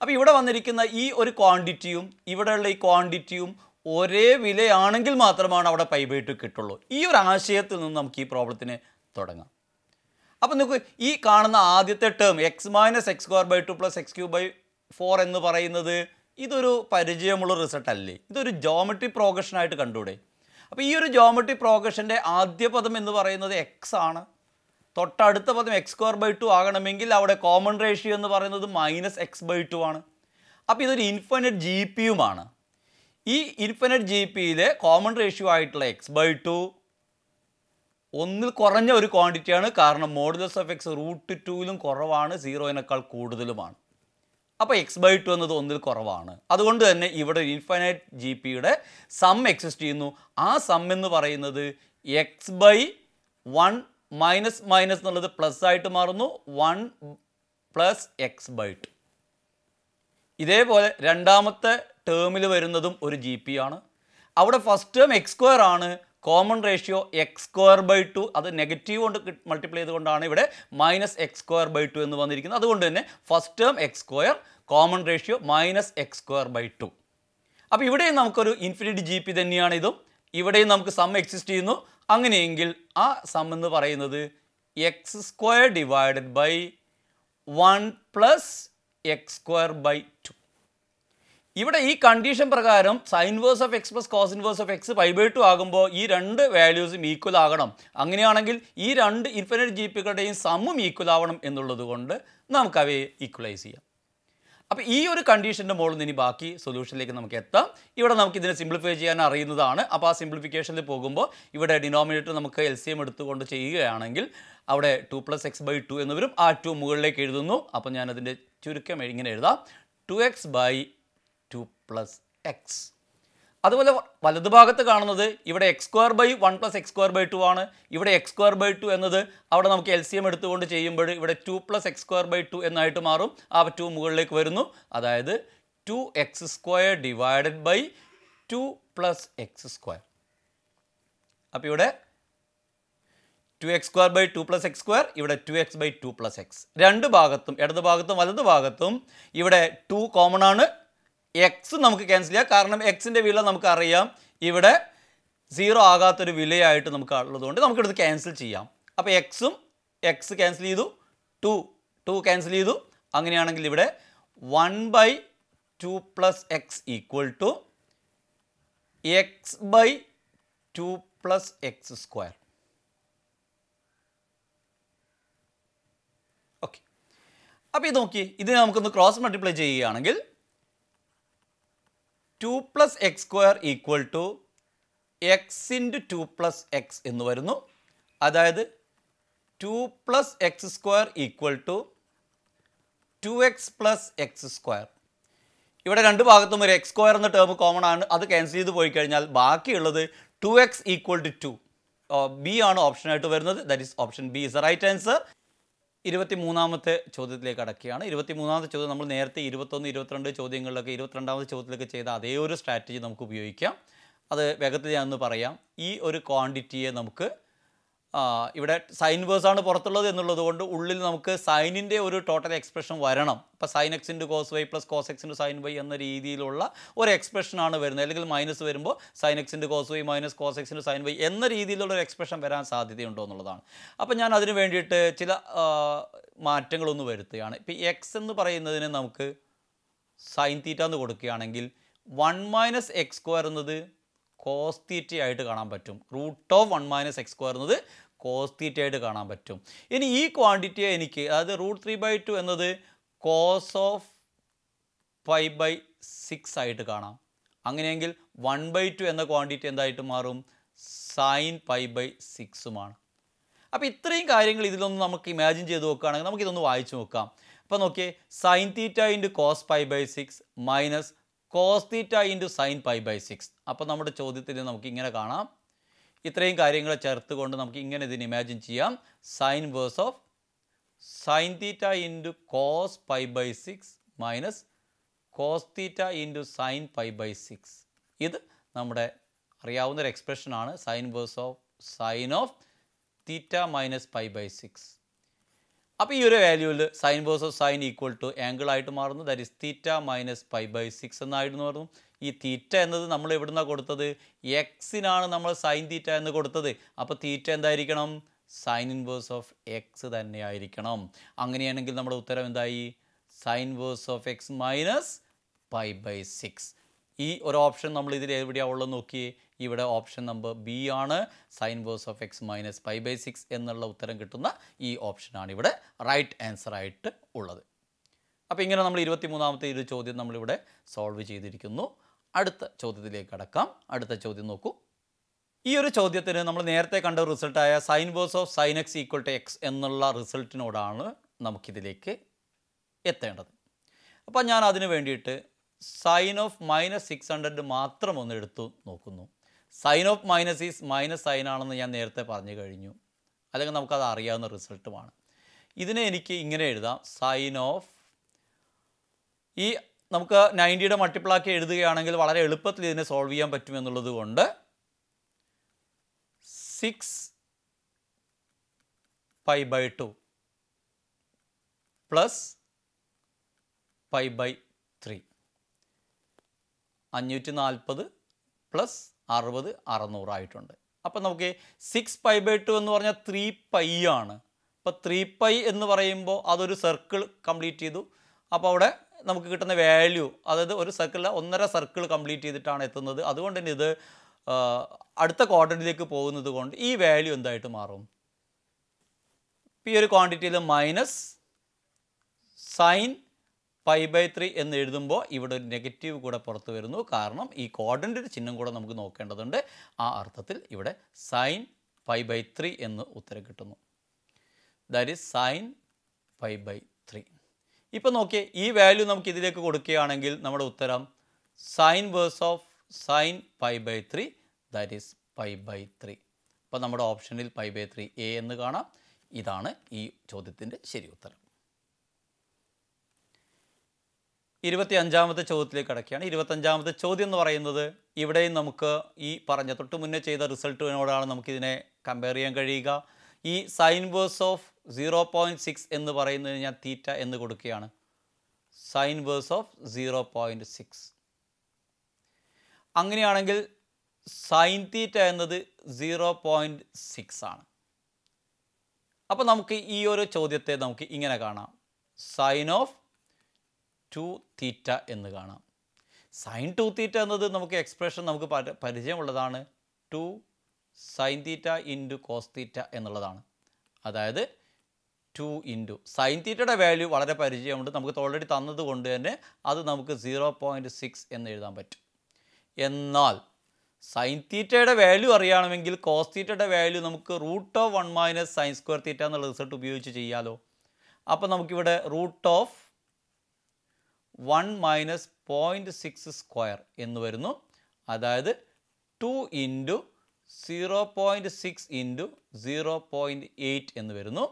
അപ്പോൾ ഇവിടെ വന്നിരിക്കുന്ന ഈ ഒരു ക്വാണ്ടിറ്റിയും ഇവിടെയുള്ള ഈ ക്വാണ്ടിറ്റിയും ഒരേ വിലയാണെങ്കിൽ മാത്രമാണ് അവിടെ പൈബ് ബൈ ടു കിട്ടുള്ളൂ ഈ ഒരു ആശയത്തിൽ നിന്ന് നമുക്ക് ഈ പ്രോബ്ലത്തിന് തുടങ്ങാം അപ്പോൾ നിങ്ങൾക്ക് ഈ കാണുന്ന ആദ്യത്തെ term x minus x square by two plus x cube by four എന്ന് പറയുന്നത് ഇതൊരു പരിചയമുള്ള റിസൾട്ട് അല്ലേ ഇതൊരു ജോമെട്രി പ്രോഗഷനായിട്ട് കണ്ടൂടെ അപ്പോൾ ഈ ഒരു ജോമെട്രി പ്രോഗഷൻ്റെ ആദ്യ പദം എന്ന് പറയുന്നത് എക്സ് ആണ് തൊട്ടടുത്ത പദം എക്സ് സ്ക്വയർ ബൈ ടു ആകണമെങ്കിൽ അവിടെ കോമൺ റേഷ്യോ എന്ന് പറയുന്നത് മൈനസ് എക്സ് ബൈ ടു ആണ് അപ്പോൾ ഇതൊരു ഇൻഫിനറ്റ് ജി പിയുമാണ് ഈ ഇൻഫിനറ്റ് ജി പിയിലെ കോമൺ റേഷ്യോ ആയിട്ടുള്ള എക്സ് ബൈ ടു ഒന്നിൽ കുറഞ്ഞ ഒരു ക്വാണ്ടിറ്റിയാണ് കാരണം മോഡുലസ് ഓഫ് എക്സ് റൂട്ട് ടുവിലും കുറവാണ് സീറോയിനേക്കാൾ കൂടുതലുമാണ് അപ്പോൾ എക്സ് ബൈ ടു എന്നത് ഒന്നിൽ കുറവാണ് അതുകൊണ്ട് തന്നെ ഇവിടെ ഇൻഫൈനൈറ്റ് ജി പിയുടെ സം എക്സിസ്റ്റ് ചെയ്യുന്നു ആ സം എന്ന് പറയുന്നത് x by one minus minus എന്നുള്ളത് പ്ലസ് ആയിട്ട് മാറുന്നു one plus x by two ഇതേപോലെ രണ്ടാമത്തെ ടേമിൽ വരുന്നതും ഒരു ജി പി ആണ് അവിടെ ഫസ്റ്റ് ടേം എക്സ് സ്ക്വയർ ആണ് common ratio x square by two അത് നെഗറ്റീവ് കൊണ്ട് മൾട്ടിപ്ലൈ ചെയ്തുകൊണ്ടാണ് ഇവിടെ minus x square by two എന്ന് വന്നിരിക്കുന്നത് അതുകൊണ്ട് തന്നെ first term x square common ratio minus x square by two അപ്പോൾ ഇവിടെയും നമുക്കൊരു ഇൻഫിനിറ്റി ജി പി തന്നെയാണ് ഇതും ഇവിടെയും നമുക്ക് സം എക്സിസ്റ്റ് ചെയ്യുന്നു അങ്ങനെയെങ്കിൽ ആ സം എന്ന് പറയുന്നത് x square divided by one plus x square by two ഇവിടെ ഈ കണ്ടീഷൻ പ്രകാരം sine verse of x plus cos inverse of x pi by two ആകുമ്പോൾ ഈ രണ്ട് വാല്യൂസും ഈക്വൽ ആകണം അങ്ങനെയാണെങ്കിൽ ഈ രണ്ട് ഇൻഫിനിറ്റ് ജി പികളുടെയും സമ്മും ഈക്വൽ ആവണം എന്നുള്ളത് കൊണ്ട് നമുക്കവയെ ഈക്വലൈസ് ചെയ്യാം അപ്പോൾ ഈ ഒരു കണ്ടീഷൻ്റെ മുകളിൽ ഇനി ബാക്കി സൊല്യൂഷനിലേക്ക് നമുക്ക് എത്താം ഇവിടെ നമുക്ക് ഇതിനെ സിംപ്ലിഫൈ ചെയ്യാൻ അറിയുന്നതാണ് അപ്പോൾ ആ സിംപ്ലിഫിക്കേഷനിൽ പോകുമ്പോൾ ഇവിടെ ഡിനോമിനേറ്റർ നമുക്ക് എൽ സി എം എടുത്തുകൊണ്ട് ചെയ്യുകയാണെങ്കിൽ അവിടെ two plus x by two എന്നിവരും ആ ടു മുകളിലേക്ക് എഴുതുന്നു അപ്പോൾ ഞാനതിൻ്റെ ചുരുക്കം ഇങ്ങനെ എഴുതാം two x by two plus x അതുപോലെ വലതുഭാഗത്ത് കാണുന്നത് ഇവിടെ x square by one plus x square by two ആണ് ഇവിടെ എക്സ് സ്ക്വയർ ബൈ ടു എന്നത് അവിടെ നമുക്ക് എൽ സി എം എടുത്തുകൊണ്ട് ചെയ്യുമ്പോൾ ഇവിടെ two plus x square by two എന്നായിട്ട് മാറും ആ ടു മുകളിലേക്ക് വരുന്നു അതായത് two x square divided by two plus x square അപ്പോൾ ഇവിടെ two x square by two plus x square ഇവിടെ two x by two plus x രണ്ട് ഭാഗത്തും ഇടത് ഭാഗത്തും വലത് ഭാഗത്തും ഇവിടെ ടു കോമൺ ആണ് എക്സ് നമുക്ക് ക്യാൻസൽ ചെയ്യാം കാരണം എക്സിൻ്റെ വില നമുക്കറിയാം ഇവിടെ സീറോ ആകാത്തൊരു വിലയായിട്ട് നമുക്ക് ഉള്ളതുകൊണ്ട് നമുക്കിടത്ത് ക്യാൻസൽ ചെയ്യാം അപ്പോൾ എക്സും എക്സ് ക്യാൻസൽ ചെയ്തു ടു ടു ക്യാൻസൽ ചെയ്തു അങ്ങനെയാണെങ്കിൽ ഇവിടെ one by two plus x equal to x by two plus x square okay അപ്പോൾ ഇത് നോക്കി ഇതിനെ നമുക്കൊന്ന് ക്രോസ് മൾട്ടിപ്ലൈ ചെയ്യുകയാണെങ്കിൽ two plus x square equal to x into two plus x എന്ന് വരുന്നു അതായത് two plus x square equal to two x plus x square ഇവിടെ രണ്ട് ഭാഗത്തും ഒരു എക്സ് സ്ക്വയർ എന്ന ടേം കോമൺ ആണ് അത് ക്യാൻസൽ ചെയ്ത് പോയി കഴിഞ്ഞാൽ ബാക്കിയുള്ളത് two x equal to two B ആണ് ഓപ്ഷനായിട്ട് വരുന്നത് that is option B is right answer മൂന്നാമത്തെ ചോദ്യത്തിലേക്ക് അടക്കുകയാണ് മൂന്നാമത്തെ ചോദ്യം നമ്മൾ നേരത്തെ ഇരുപത്തൊന്ന് ഇരുപത്തിരണ്ട് ചോദ്യങ്ങളിലൊക്കെ ഇരുപത്തിരണ്ടാമത്തെ ചോദ്യത്തിലേക്ക് ചെയ്ത അതേ ഒരു സ്ട്രാറ്റജി നമുക്ക് ഉപയോഗിക്കാം അത് വേഗത്തിൽ ഞാനൊന്ന് പറയാം ഈ ഒരു ക്വാണ്ടിറ്റിയെ നമുക്ക് ഇവിടെ സൈൻ ആണ് പുറത്തുള്ളത് എന്നുള്ളത് കൊണ്ട് ഉള്ളിൽ നമുക്ക് സൈനിൻ്റെ ഒരു ടോട്ടൽ എക്സ്പ്രഷൻ വരണം ഇപ്പോൾ sine x into cos y plus cos x into sine y എന്ന രീതിയിലുള്ള ഒരു എക്സ്പ്രഷനാണ് വരുന്നത് അല്ലെങ്കിൽ മൈനസ് വരുമ്പോൾ sine x into cos y minus cos x into sine y എന്ന രീതിയിലുള്ള ഒരു എക്സ്പ്രഷൻ വരാൻ സാധ്യതയുണ്ടോ എന്നുള്ളതാണ് അപ്പോൾ ഞാൻ അതിന് വേണ്ടിയിട്ട് ചില മാറ്റങ്ങളൊന്ന് വരുത്തുകയാണ് ഇപ്പോൾ എക്സ് എന്ന് പറയുന്നതിന് നമുക്ക് സൈൻ തീറ്റ എന്ന് കൊടുക്കുകയാണെങ്കിൽ വൺ മൈനസ് എക്സ് സ്ക്വയർ എന്നത് കോസ് ആയിട്ട് കാണാൻ പറ്റും root of one minus x square എന്നത് കോസ് ആയിട്ട് കാണാൻ പറ്റും ഇനി ഈ ക്വാണ്ടിറ്റിയെ എനിക്ക് അതായത് റൂട്ട് ത്രീ ബൈ ടു എന്നത് cos of five by six ആയിട്ട് കാണാം അങ്ങനെയെങ്കിൽ വൺ ബൈ ടു എന്ന ക്വാണ്ടിറ്റി എന്തായിട്ട് മാറും സൈൻ ഫൈവ് ബൈ സിക്സുമാണ് അപ്പോൾ ഇത്രയും കാര്യങ്ങൾ ഇതിലൊന്ന് നമുക്ക് ഇമാജിൻ ചെയ്ത് നോക്കുകയാണെങ്കിൽ നമുക്കിതൊന്ന് വായിച്ച് നോക്കാം അപ്പോൾ നോക്കിയേ sine theta into cos five by six minus cos theta into sine pi by six അപ്പം നമ്മുടെ ചോദ്യത്തിൽ നമുക്ക് ഇങ്ങനെ കാണാം ഇത്രയും കാര്യങ്ങൾ ചേർത്തുകൊണ്ട് നമുക്ക് ഇങ്ങനെ ഇതിന് ഇമാജിൻ ചെയ്യാം sine verse of sine theta into cos pi by six minus cos theta into sine pi by six ഇത് നമ്മുടെ അറിയാവുന്നൊരു എക്സ്പ്രഷനാണ് sine verse of sine of theta minus pi by six അപ്പോൾ ഈ ഒരു വാല്യൂവിൽ sine versus sine equal to angle ആയിട്ട് മാറുന്നു that is theta minus pi by six എന്നായിരുന്നു പറഞ്ഞു ഈ തീറ്റ എന്നത് നമ്മൾ എവിടുന്നാണ് കൊടുത്തത് എക്സിനാണ് നമ്മൾ സൈൻ തീറ്റ എന്ന് കൊടുത്തത് അപ്പോൾ തീറ്റ എന്തായിരിക്കണം സൈൻ ഇൻവേഴ്സ് ഓഫ് എക്സ് തന്നെയായിരിക്കണം അങ്ങനെയാണെങ്കിൽ നമ്മുടെ ഉത്തരം എന്തായി sine verse of x minus pi by six ഈ ഒരു ഓപ്ഷൻ നമ്മൾ ഇതിൽ എവിടെയാണ് ഉള്ളത് നോക്കിയേ ഇവിടെ ഓപ്ഷൻ നമ്പർ ബി ആണ് sine verse of x minus five by six എന്നുള്ള ഉത്തരം കിട്ടുന്ന ഈ ഓപ്ഷനാണ് ഇവിടെ റൈറ്റ് ആൻസർ ആയിട്ട് ഉള്ളത് അപ്പോൾ ഇങ്ങനെ നമ്മൾ ഇരുപത്തിമൂന്നാമത്തെ ഒരു ചോദ്യം നമ്മളിവിടെ സോൾവ് ചെയ്തിരിക്കുന്നു അടുത്ത ചോദ്യത്തിലേക്ക് കടക്കാം അടുത്ത ചോദ്യം നോക്കൂ ഈ ഒരു ചോദ്യത്തിന് നമ്മൾ നേരത്തെ കണ്ട റിസൾട്ടായ sine verse of sine x equal to x എന്നുള്ള റിസൾട്ടിനോടാണ് നമുക്കിതിലേക്ക് എത്തേണ്ടത് അപ്പോൾ ഞാൻ അതിന് വേണ്ടിയിട്ട് sine of minus six hundred മാത്രം ഒന്ന് എടുത്തു നോക്കുന്നു sine of minus is minus sine ആണെന്ന് ഞാൻ നേരത്തെ പറഞ്ഞു കഴിഞ്ഞു അല്ലെങ്കിൽ നമുക്കത് അറിയാവുന്ന റിസൾട്ടുമാണ് ഇതിനെ എനിക്ക് ഇങ്ങനെ എഴുതാം സൈൻ ഓഫ് ഈ നമുക്ക് നയൻറ്റിയുടെ മൾട്ടിപ്പിളാക്കി എഴുതുകയാണെങ്കിൽ വളരെ എളുപ്പത്തിൽ ഇതിനെ സോൾവ് ചെയ്യാൻ പറ്റുമെന്നുള്ളത് കൊണ്ട് six pi by two plus pi by three അഞ്ഞൂറ്റി നാൽപ്പത് പ്ലസ് അറുപത് അറുന്നൂറായിട്ടുണ്ട് അപ്പം നമുക്ക് സിക്സ് പൈ ബൈ ടു എന്ന് പറഞ്ഞാൽ ത്രീ പൈ ആണ് അപ്പോൾ ത്രീ പൈ എന്ന് പറയുമ്പോൾ അതൊരു സർക്കിൾ കംപ്ലീറ്റ് ചെയ്തു അപ്പോൾ അവിടെ നമുക്ക് കിട്ടുന്ന വാല്യൂ അതായത് ഒരു സർക്കിളിൽ ഒന്നര സർക്കിൾ കംപ്ലീറ്റ് ചെയ്തിട്ടാണ് എത്തുന്നത് അതുകൊണ്ട് തന്നെ ഇത് അടുത്ത ക്വാഡ്രൻറ്റിലേക്ക് പോകുന്നത് കൊണ്ട് ഈ വാല്യൂ എന്തായിട്ട് മാറും ഈ ഒരു ക്വാണ്ടിറ്റിയിൽ minus sine pi by three എന്ന് എഴുതുമ്പോൾ ഇവിടെ ഒരു നെഗറ്റീവ് കൂടെ പുറത്ത് വരുന്നു കാരണം ഈ കോർഡിൻ്റെ ഒരു ചിഹ്നം കൂടെ നമുക്ക് നോക്കേണ്ടതുണ്ട് ആ അർത്ഥത്തിൽ ഇവിടെ സൈൻ പൈ ബൈ ത്രീ എന്ന് ഉത്തരം കിട്ടുന്നു that is sine pi by three ഇപ്പം നോക്കിയേ ഈ വാല്യൂ നമുക്ക് ഇതിലേക്ക് കൊടുക്കുകയാണെങ്കിൽ നമ്മുടെ ഉത്തരം sine verse of sine pi by three that is pi by three അപ്പോൾ നമ്മുടെ ഓപ്ഷനിൽ പൈ ബൈ ത്രീ എ എന്ന് കാണാം ഇതാണ് ഈ ചോദ്യത്തിൻ്റെ ശരി ഉത്തരം ഇരുപത്തി അഞ്ചാമത്തെ ചോദ്യത്തിലേക്ക് അടക്കുകയാണ് ഇരുപത്തഞ്ചാമത്തെ ചോദ്യം എന്ന് പറയുന്നത് ഇവിടെയും നമുക്ക് ഈ പറഞ്ഞ തൊട്ട് മുന്നേ ചെയ്ത റിസൾട്ടിനോടാണ് നമുക്കിതിനെ കമ്പയർ ചെയ്യാൻ കഴിയുക ഈ sine verse of zero point six എന്ന് പറയുന്നത് ഞാൻ തീറ്റ എന്ന് കൊടുക്കുകയാണ് sine verse of zero point six അങ്ങനെയാണെങ്കിൽ സൈൻ തീറ്റ എന്നത് സീറോ പോയിൻറ്റ് സിക്സ് ആണ് അപ്പോൾ നമുക്ക് ഈ ഒരു ചോദ്യത്തെ നമുക്ക് ഇങ്ങനെ കാണാം സൈൻ ഓഫ് ടു തീറ്റ എന്ന് കാണാം സൈൻ ടു തീറ്റ എന്നത് നമുക്ക് എക്സ്പ്രഷൻ നമുക്ക് പരിചയമുള്ളതാണ് two sine theta into cos theta എന്നുള്ളതാണ് അതായത് ടു ഇൻറ്റു സൈൻ തീറ്റയുടെ വാല്യൂ വളരെ പരിചയമുണ്ട് നമുക്ക് ഓൾറെഡി തന്നത് കൊണ്ട് തന്നെ അത് നമുക്ക് സീറോ പോയിൻറ്റ് സിക്സ് എന്ന് എഴുതാൻ പറ്റും എന്നാൽ സൈൻ തീറ്റയുടെ വാല്യൂ അറിയണമെങ്കിൽ കോസ് തീറ്റയുടെ വാല്യൂ നമുക്ക് root of one minus sine square theta എന്നുള്ള റിസൾട്ട് ഉപയോഗിച്ച് ചെയ്യാമല്ലോ അപ്പോൾ നമുക്കിവിടെ root of one minus point six square എന്ന് വരുന്നു അതായത് two into zero point six into zero point eight എന്ന് വരുന്നു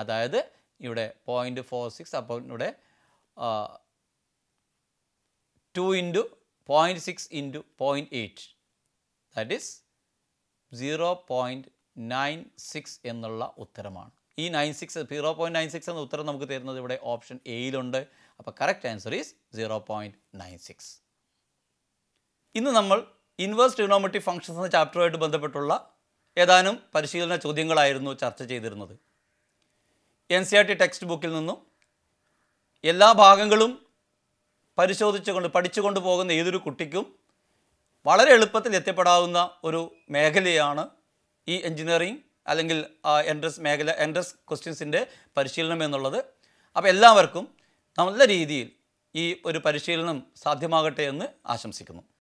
അതായത് ഇവിടെ പോയിൻറ്റ് ഫോർ സിക്സ് അപ്പോൾ ഇവിടെ two into point six into point eight that is zero point nine six എന്നുള്ള ഉത്തരമാണ് ഈ nine six zero point nine six എന്ന ഉത്തരം നമുക്ക് തരുന്നത് ഇവിടെ ഓപ്ഷൻ എയിലുണ്ട് അപ്പോൾ correct answer is zero point nine six ഇന്ന് നമ്മൾ ഇൻവേഴ്സ് ട്രിഗണോമെട്രി ഫംഗ്ഷൻസ് എന്ന ചാപ്റ്ററുമായിട്ട് ബന്ധപ്പെട്ടുള്ള ഏതാനും പരിശീലന ചോദ്യങ്ങളായിരുന്നു ചർച്ച ചെയ്തിരുന്നത് എൻ സി ആർ ടി ടെക്സ്റ്റ് ബുക്കിൽ നിന്നും എല്ലാ ഭാഗങ്ങളും പരിശോധിച്ചുകൊണ്ട് പഠിച്ചുകൊണ്ട് പോകുന്ന ഏതൊരു കുട്ടിക്കും വളരെ എളുപ്പത്തിൽ എത്തിപ്പെടാവുന്ന ഒരു മേഖലയാണ് ഈ എൻജിനീയറിംഗ് അല്ലെങ്കിൽ എൻട്രസ് മേഖല എൻട്രസ് ക്വസ്റ്റ്യൻസിൻ്റെ പരിശീലനം എന്നുള്ളത് അപ്പോൾ എല്ലാവർക്കും നല്ല രീതിയിൽ ഈ ഒരു പരിശീലനം സാധ്യമാകട്ടെ എന്ന് ആശംസിക്കുന്നു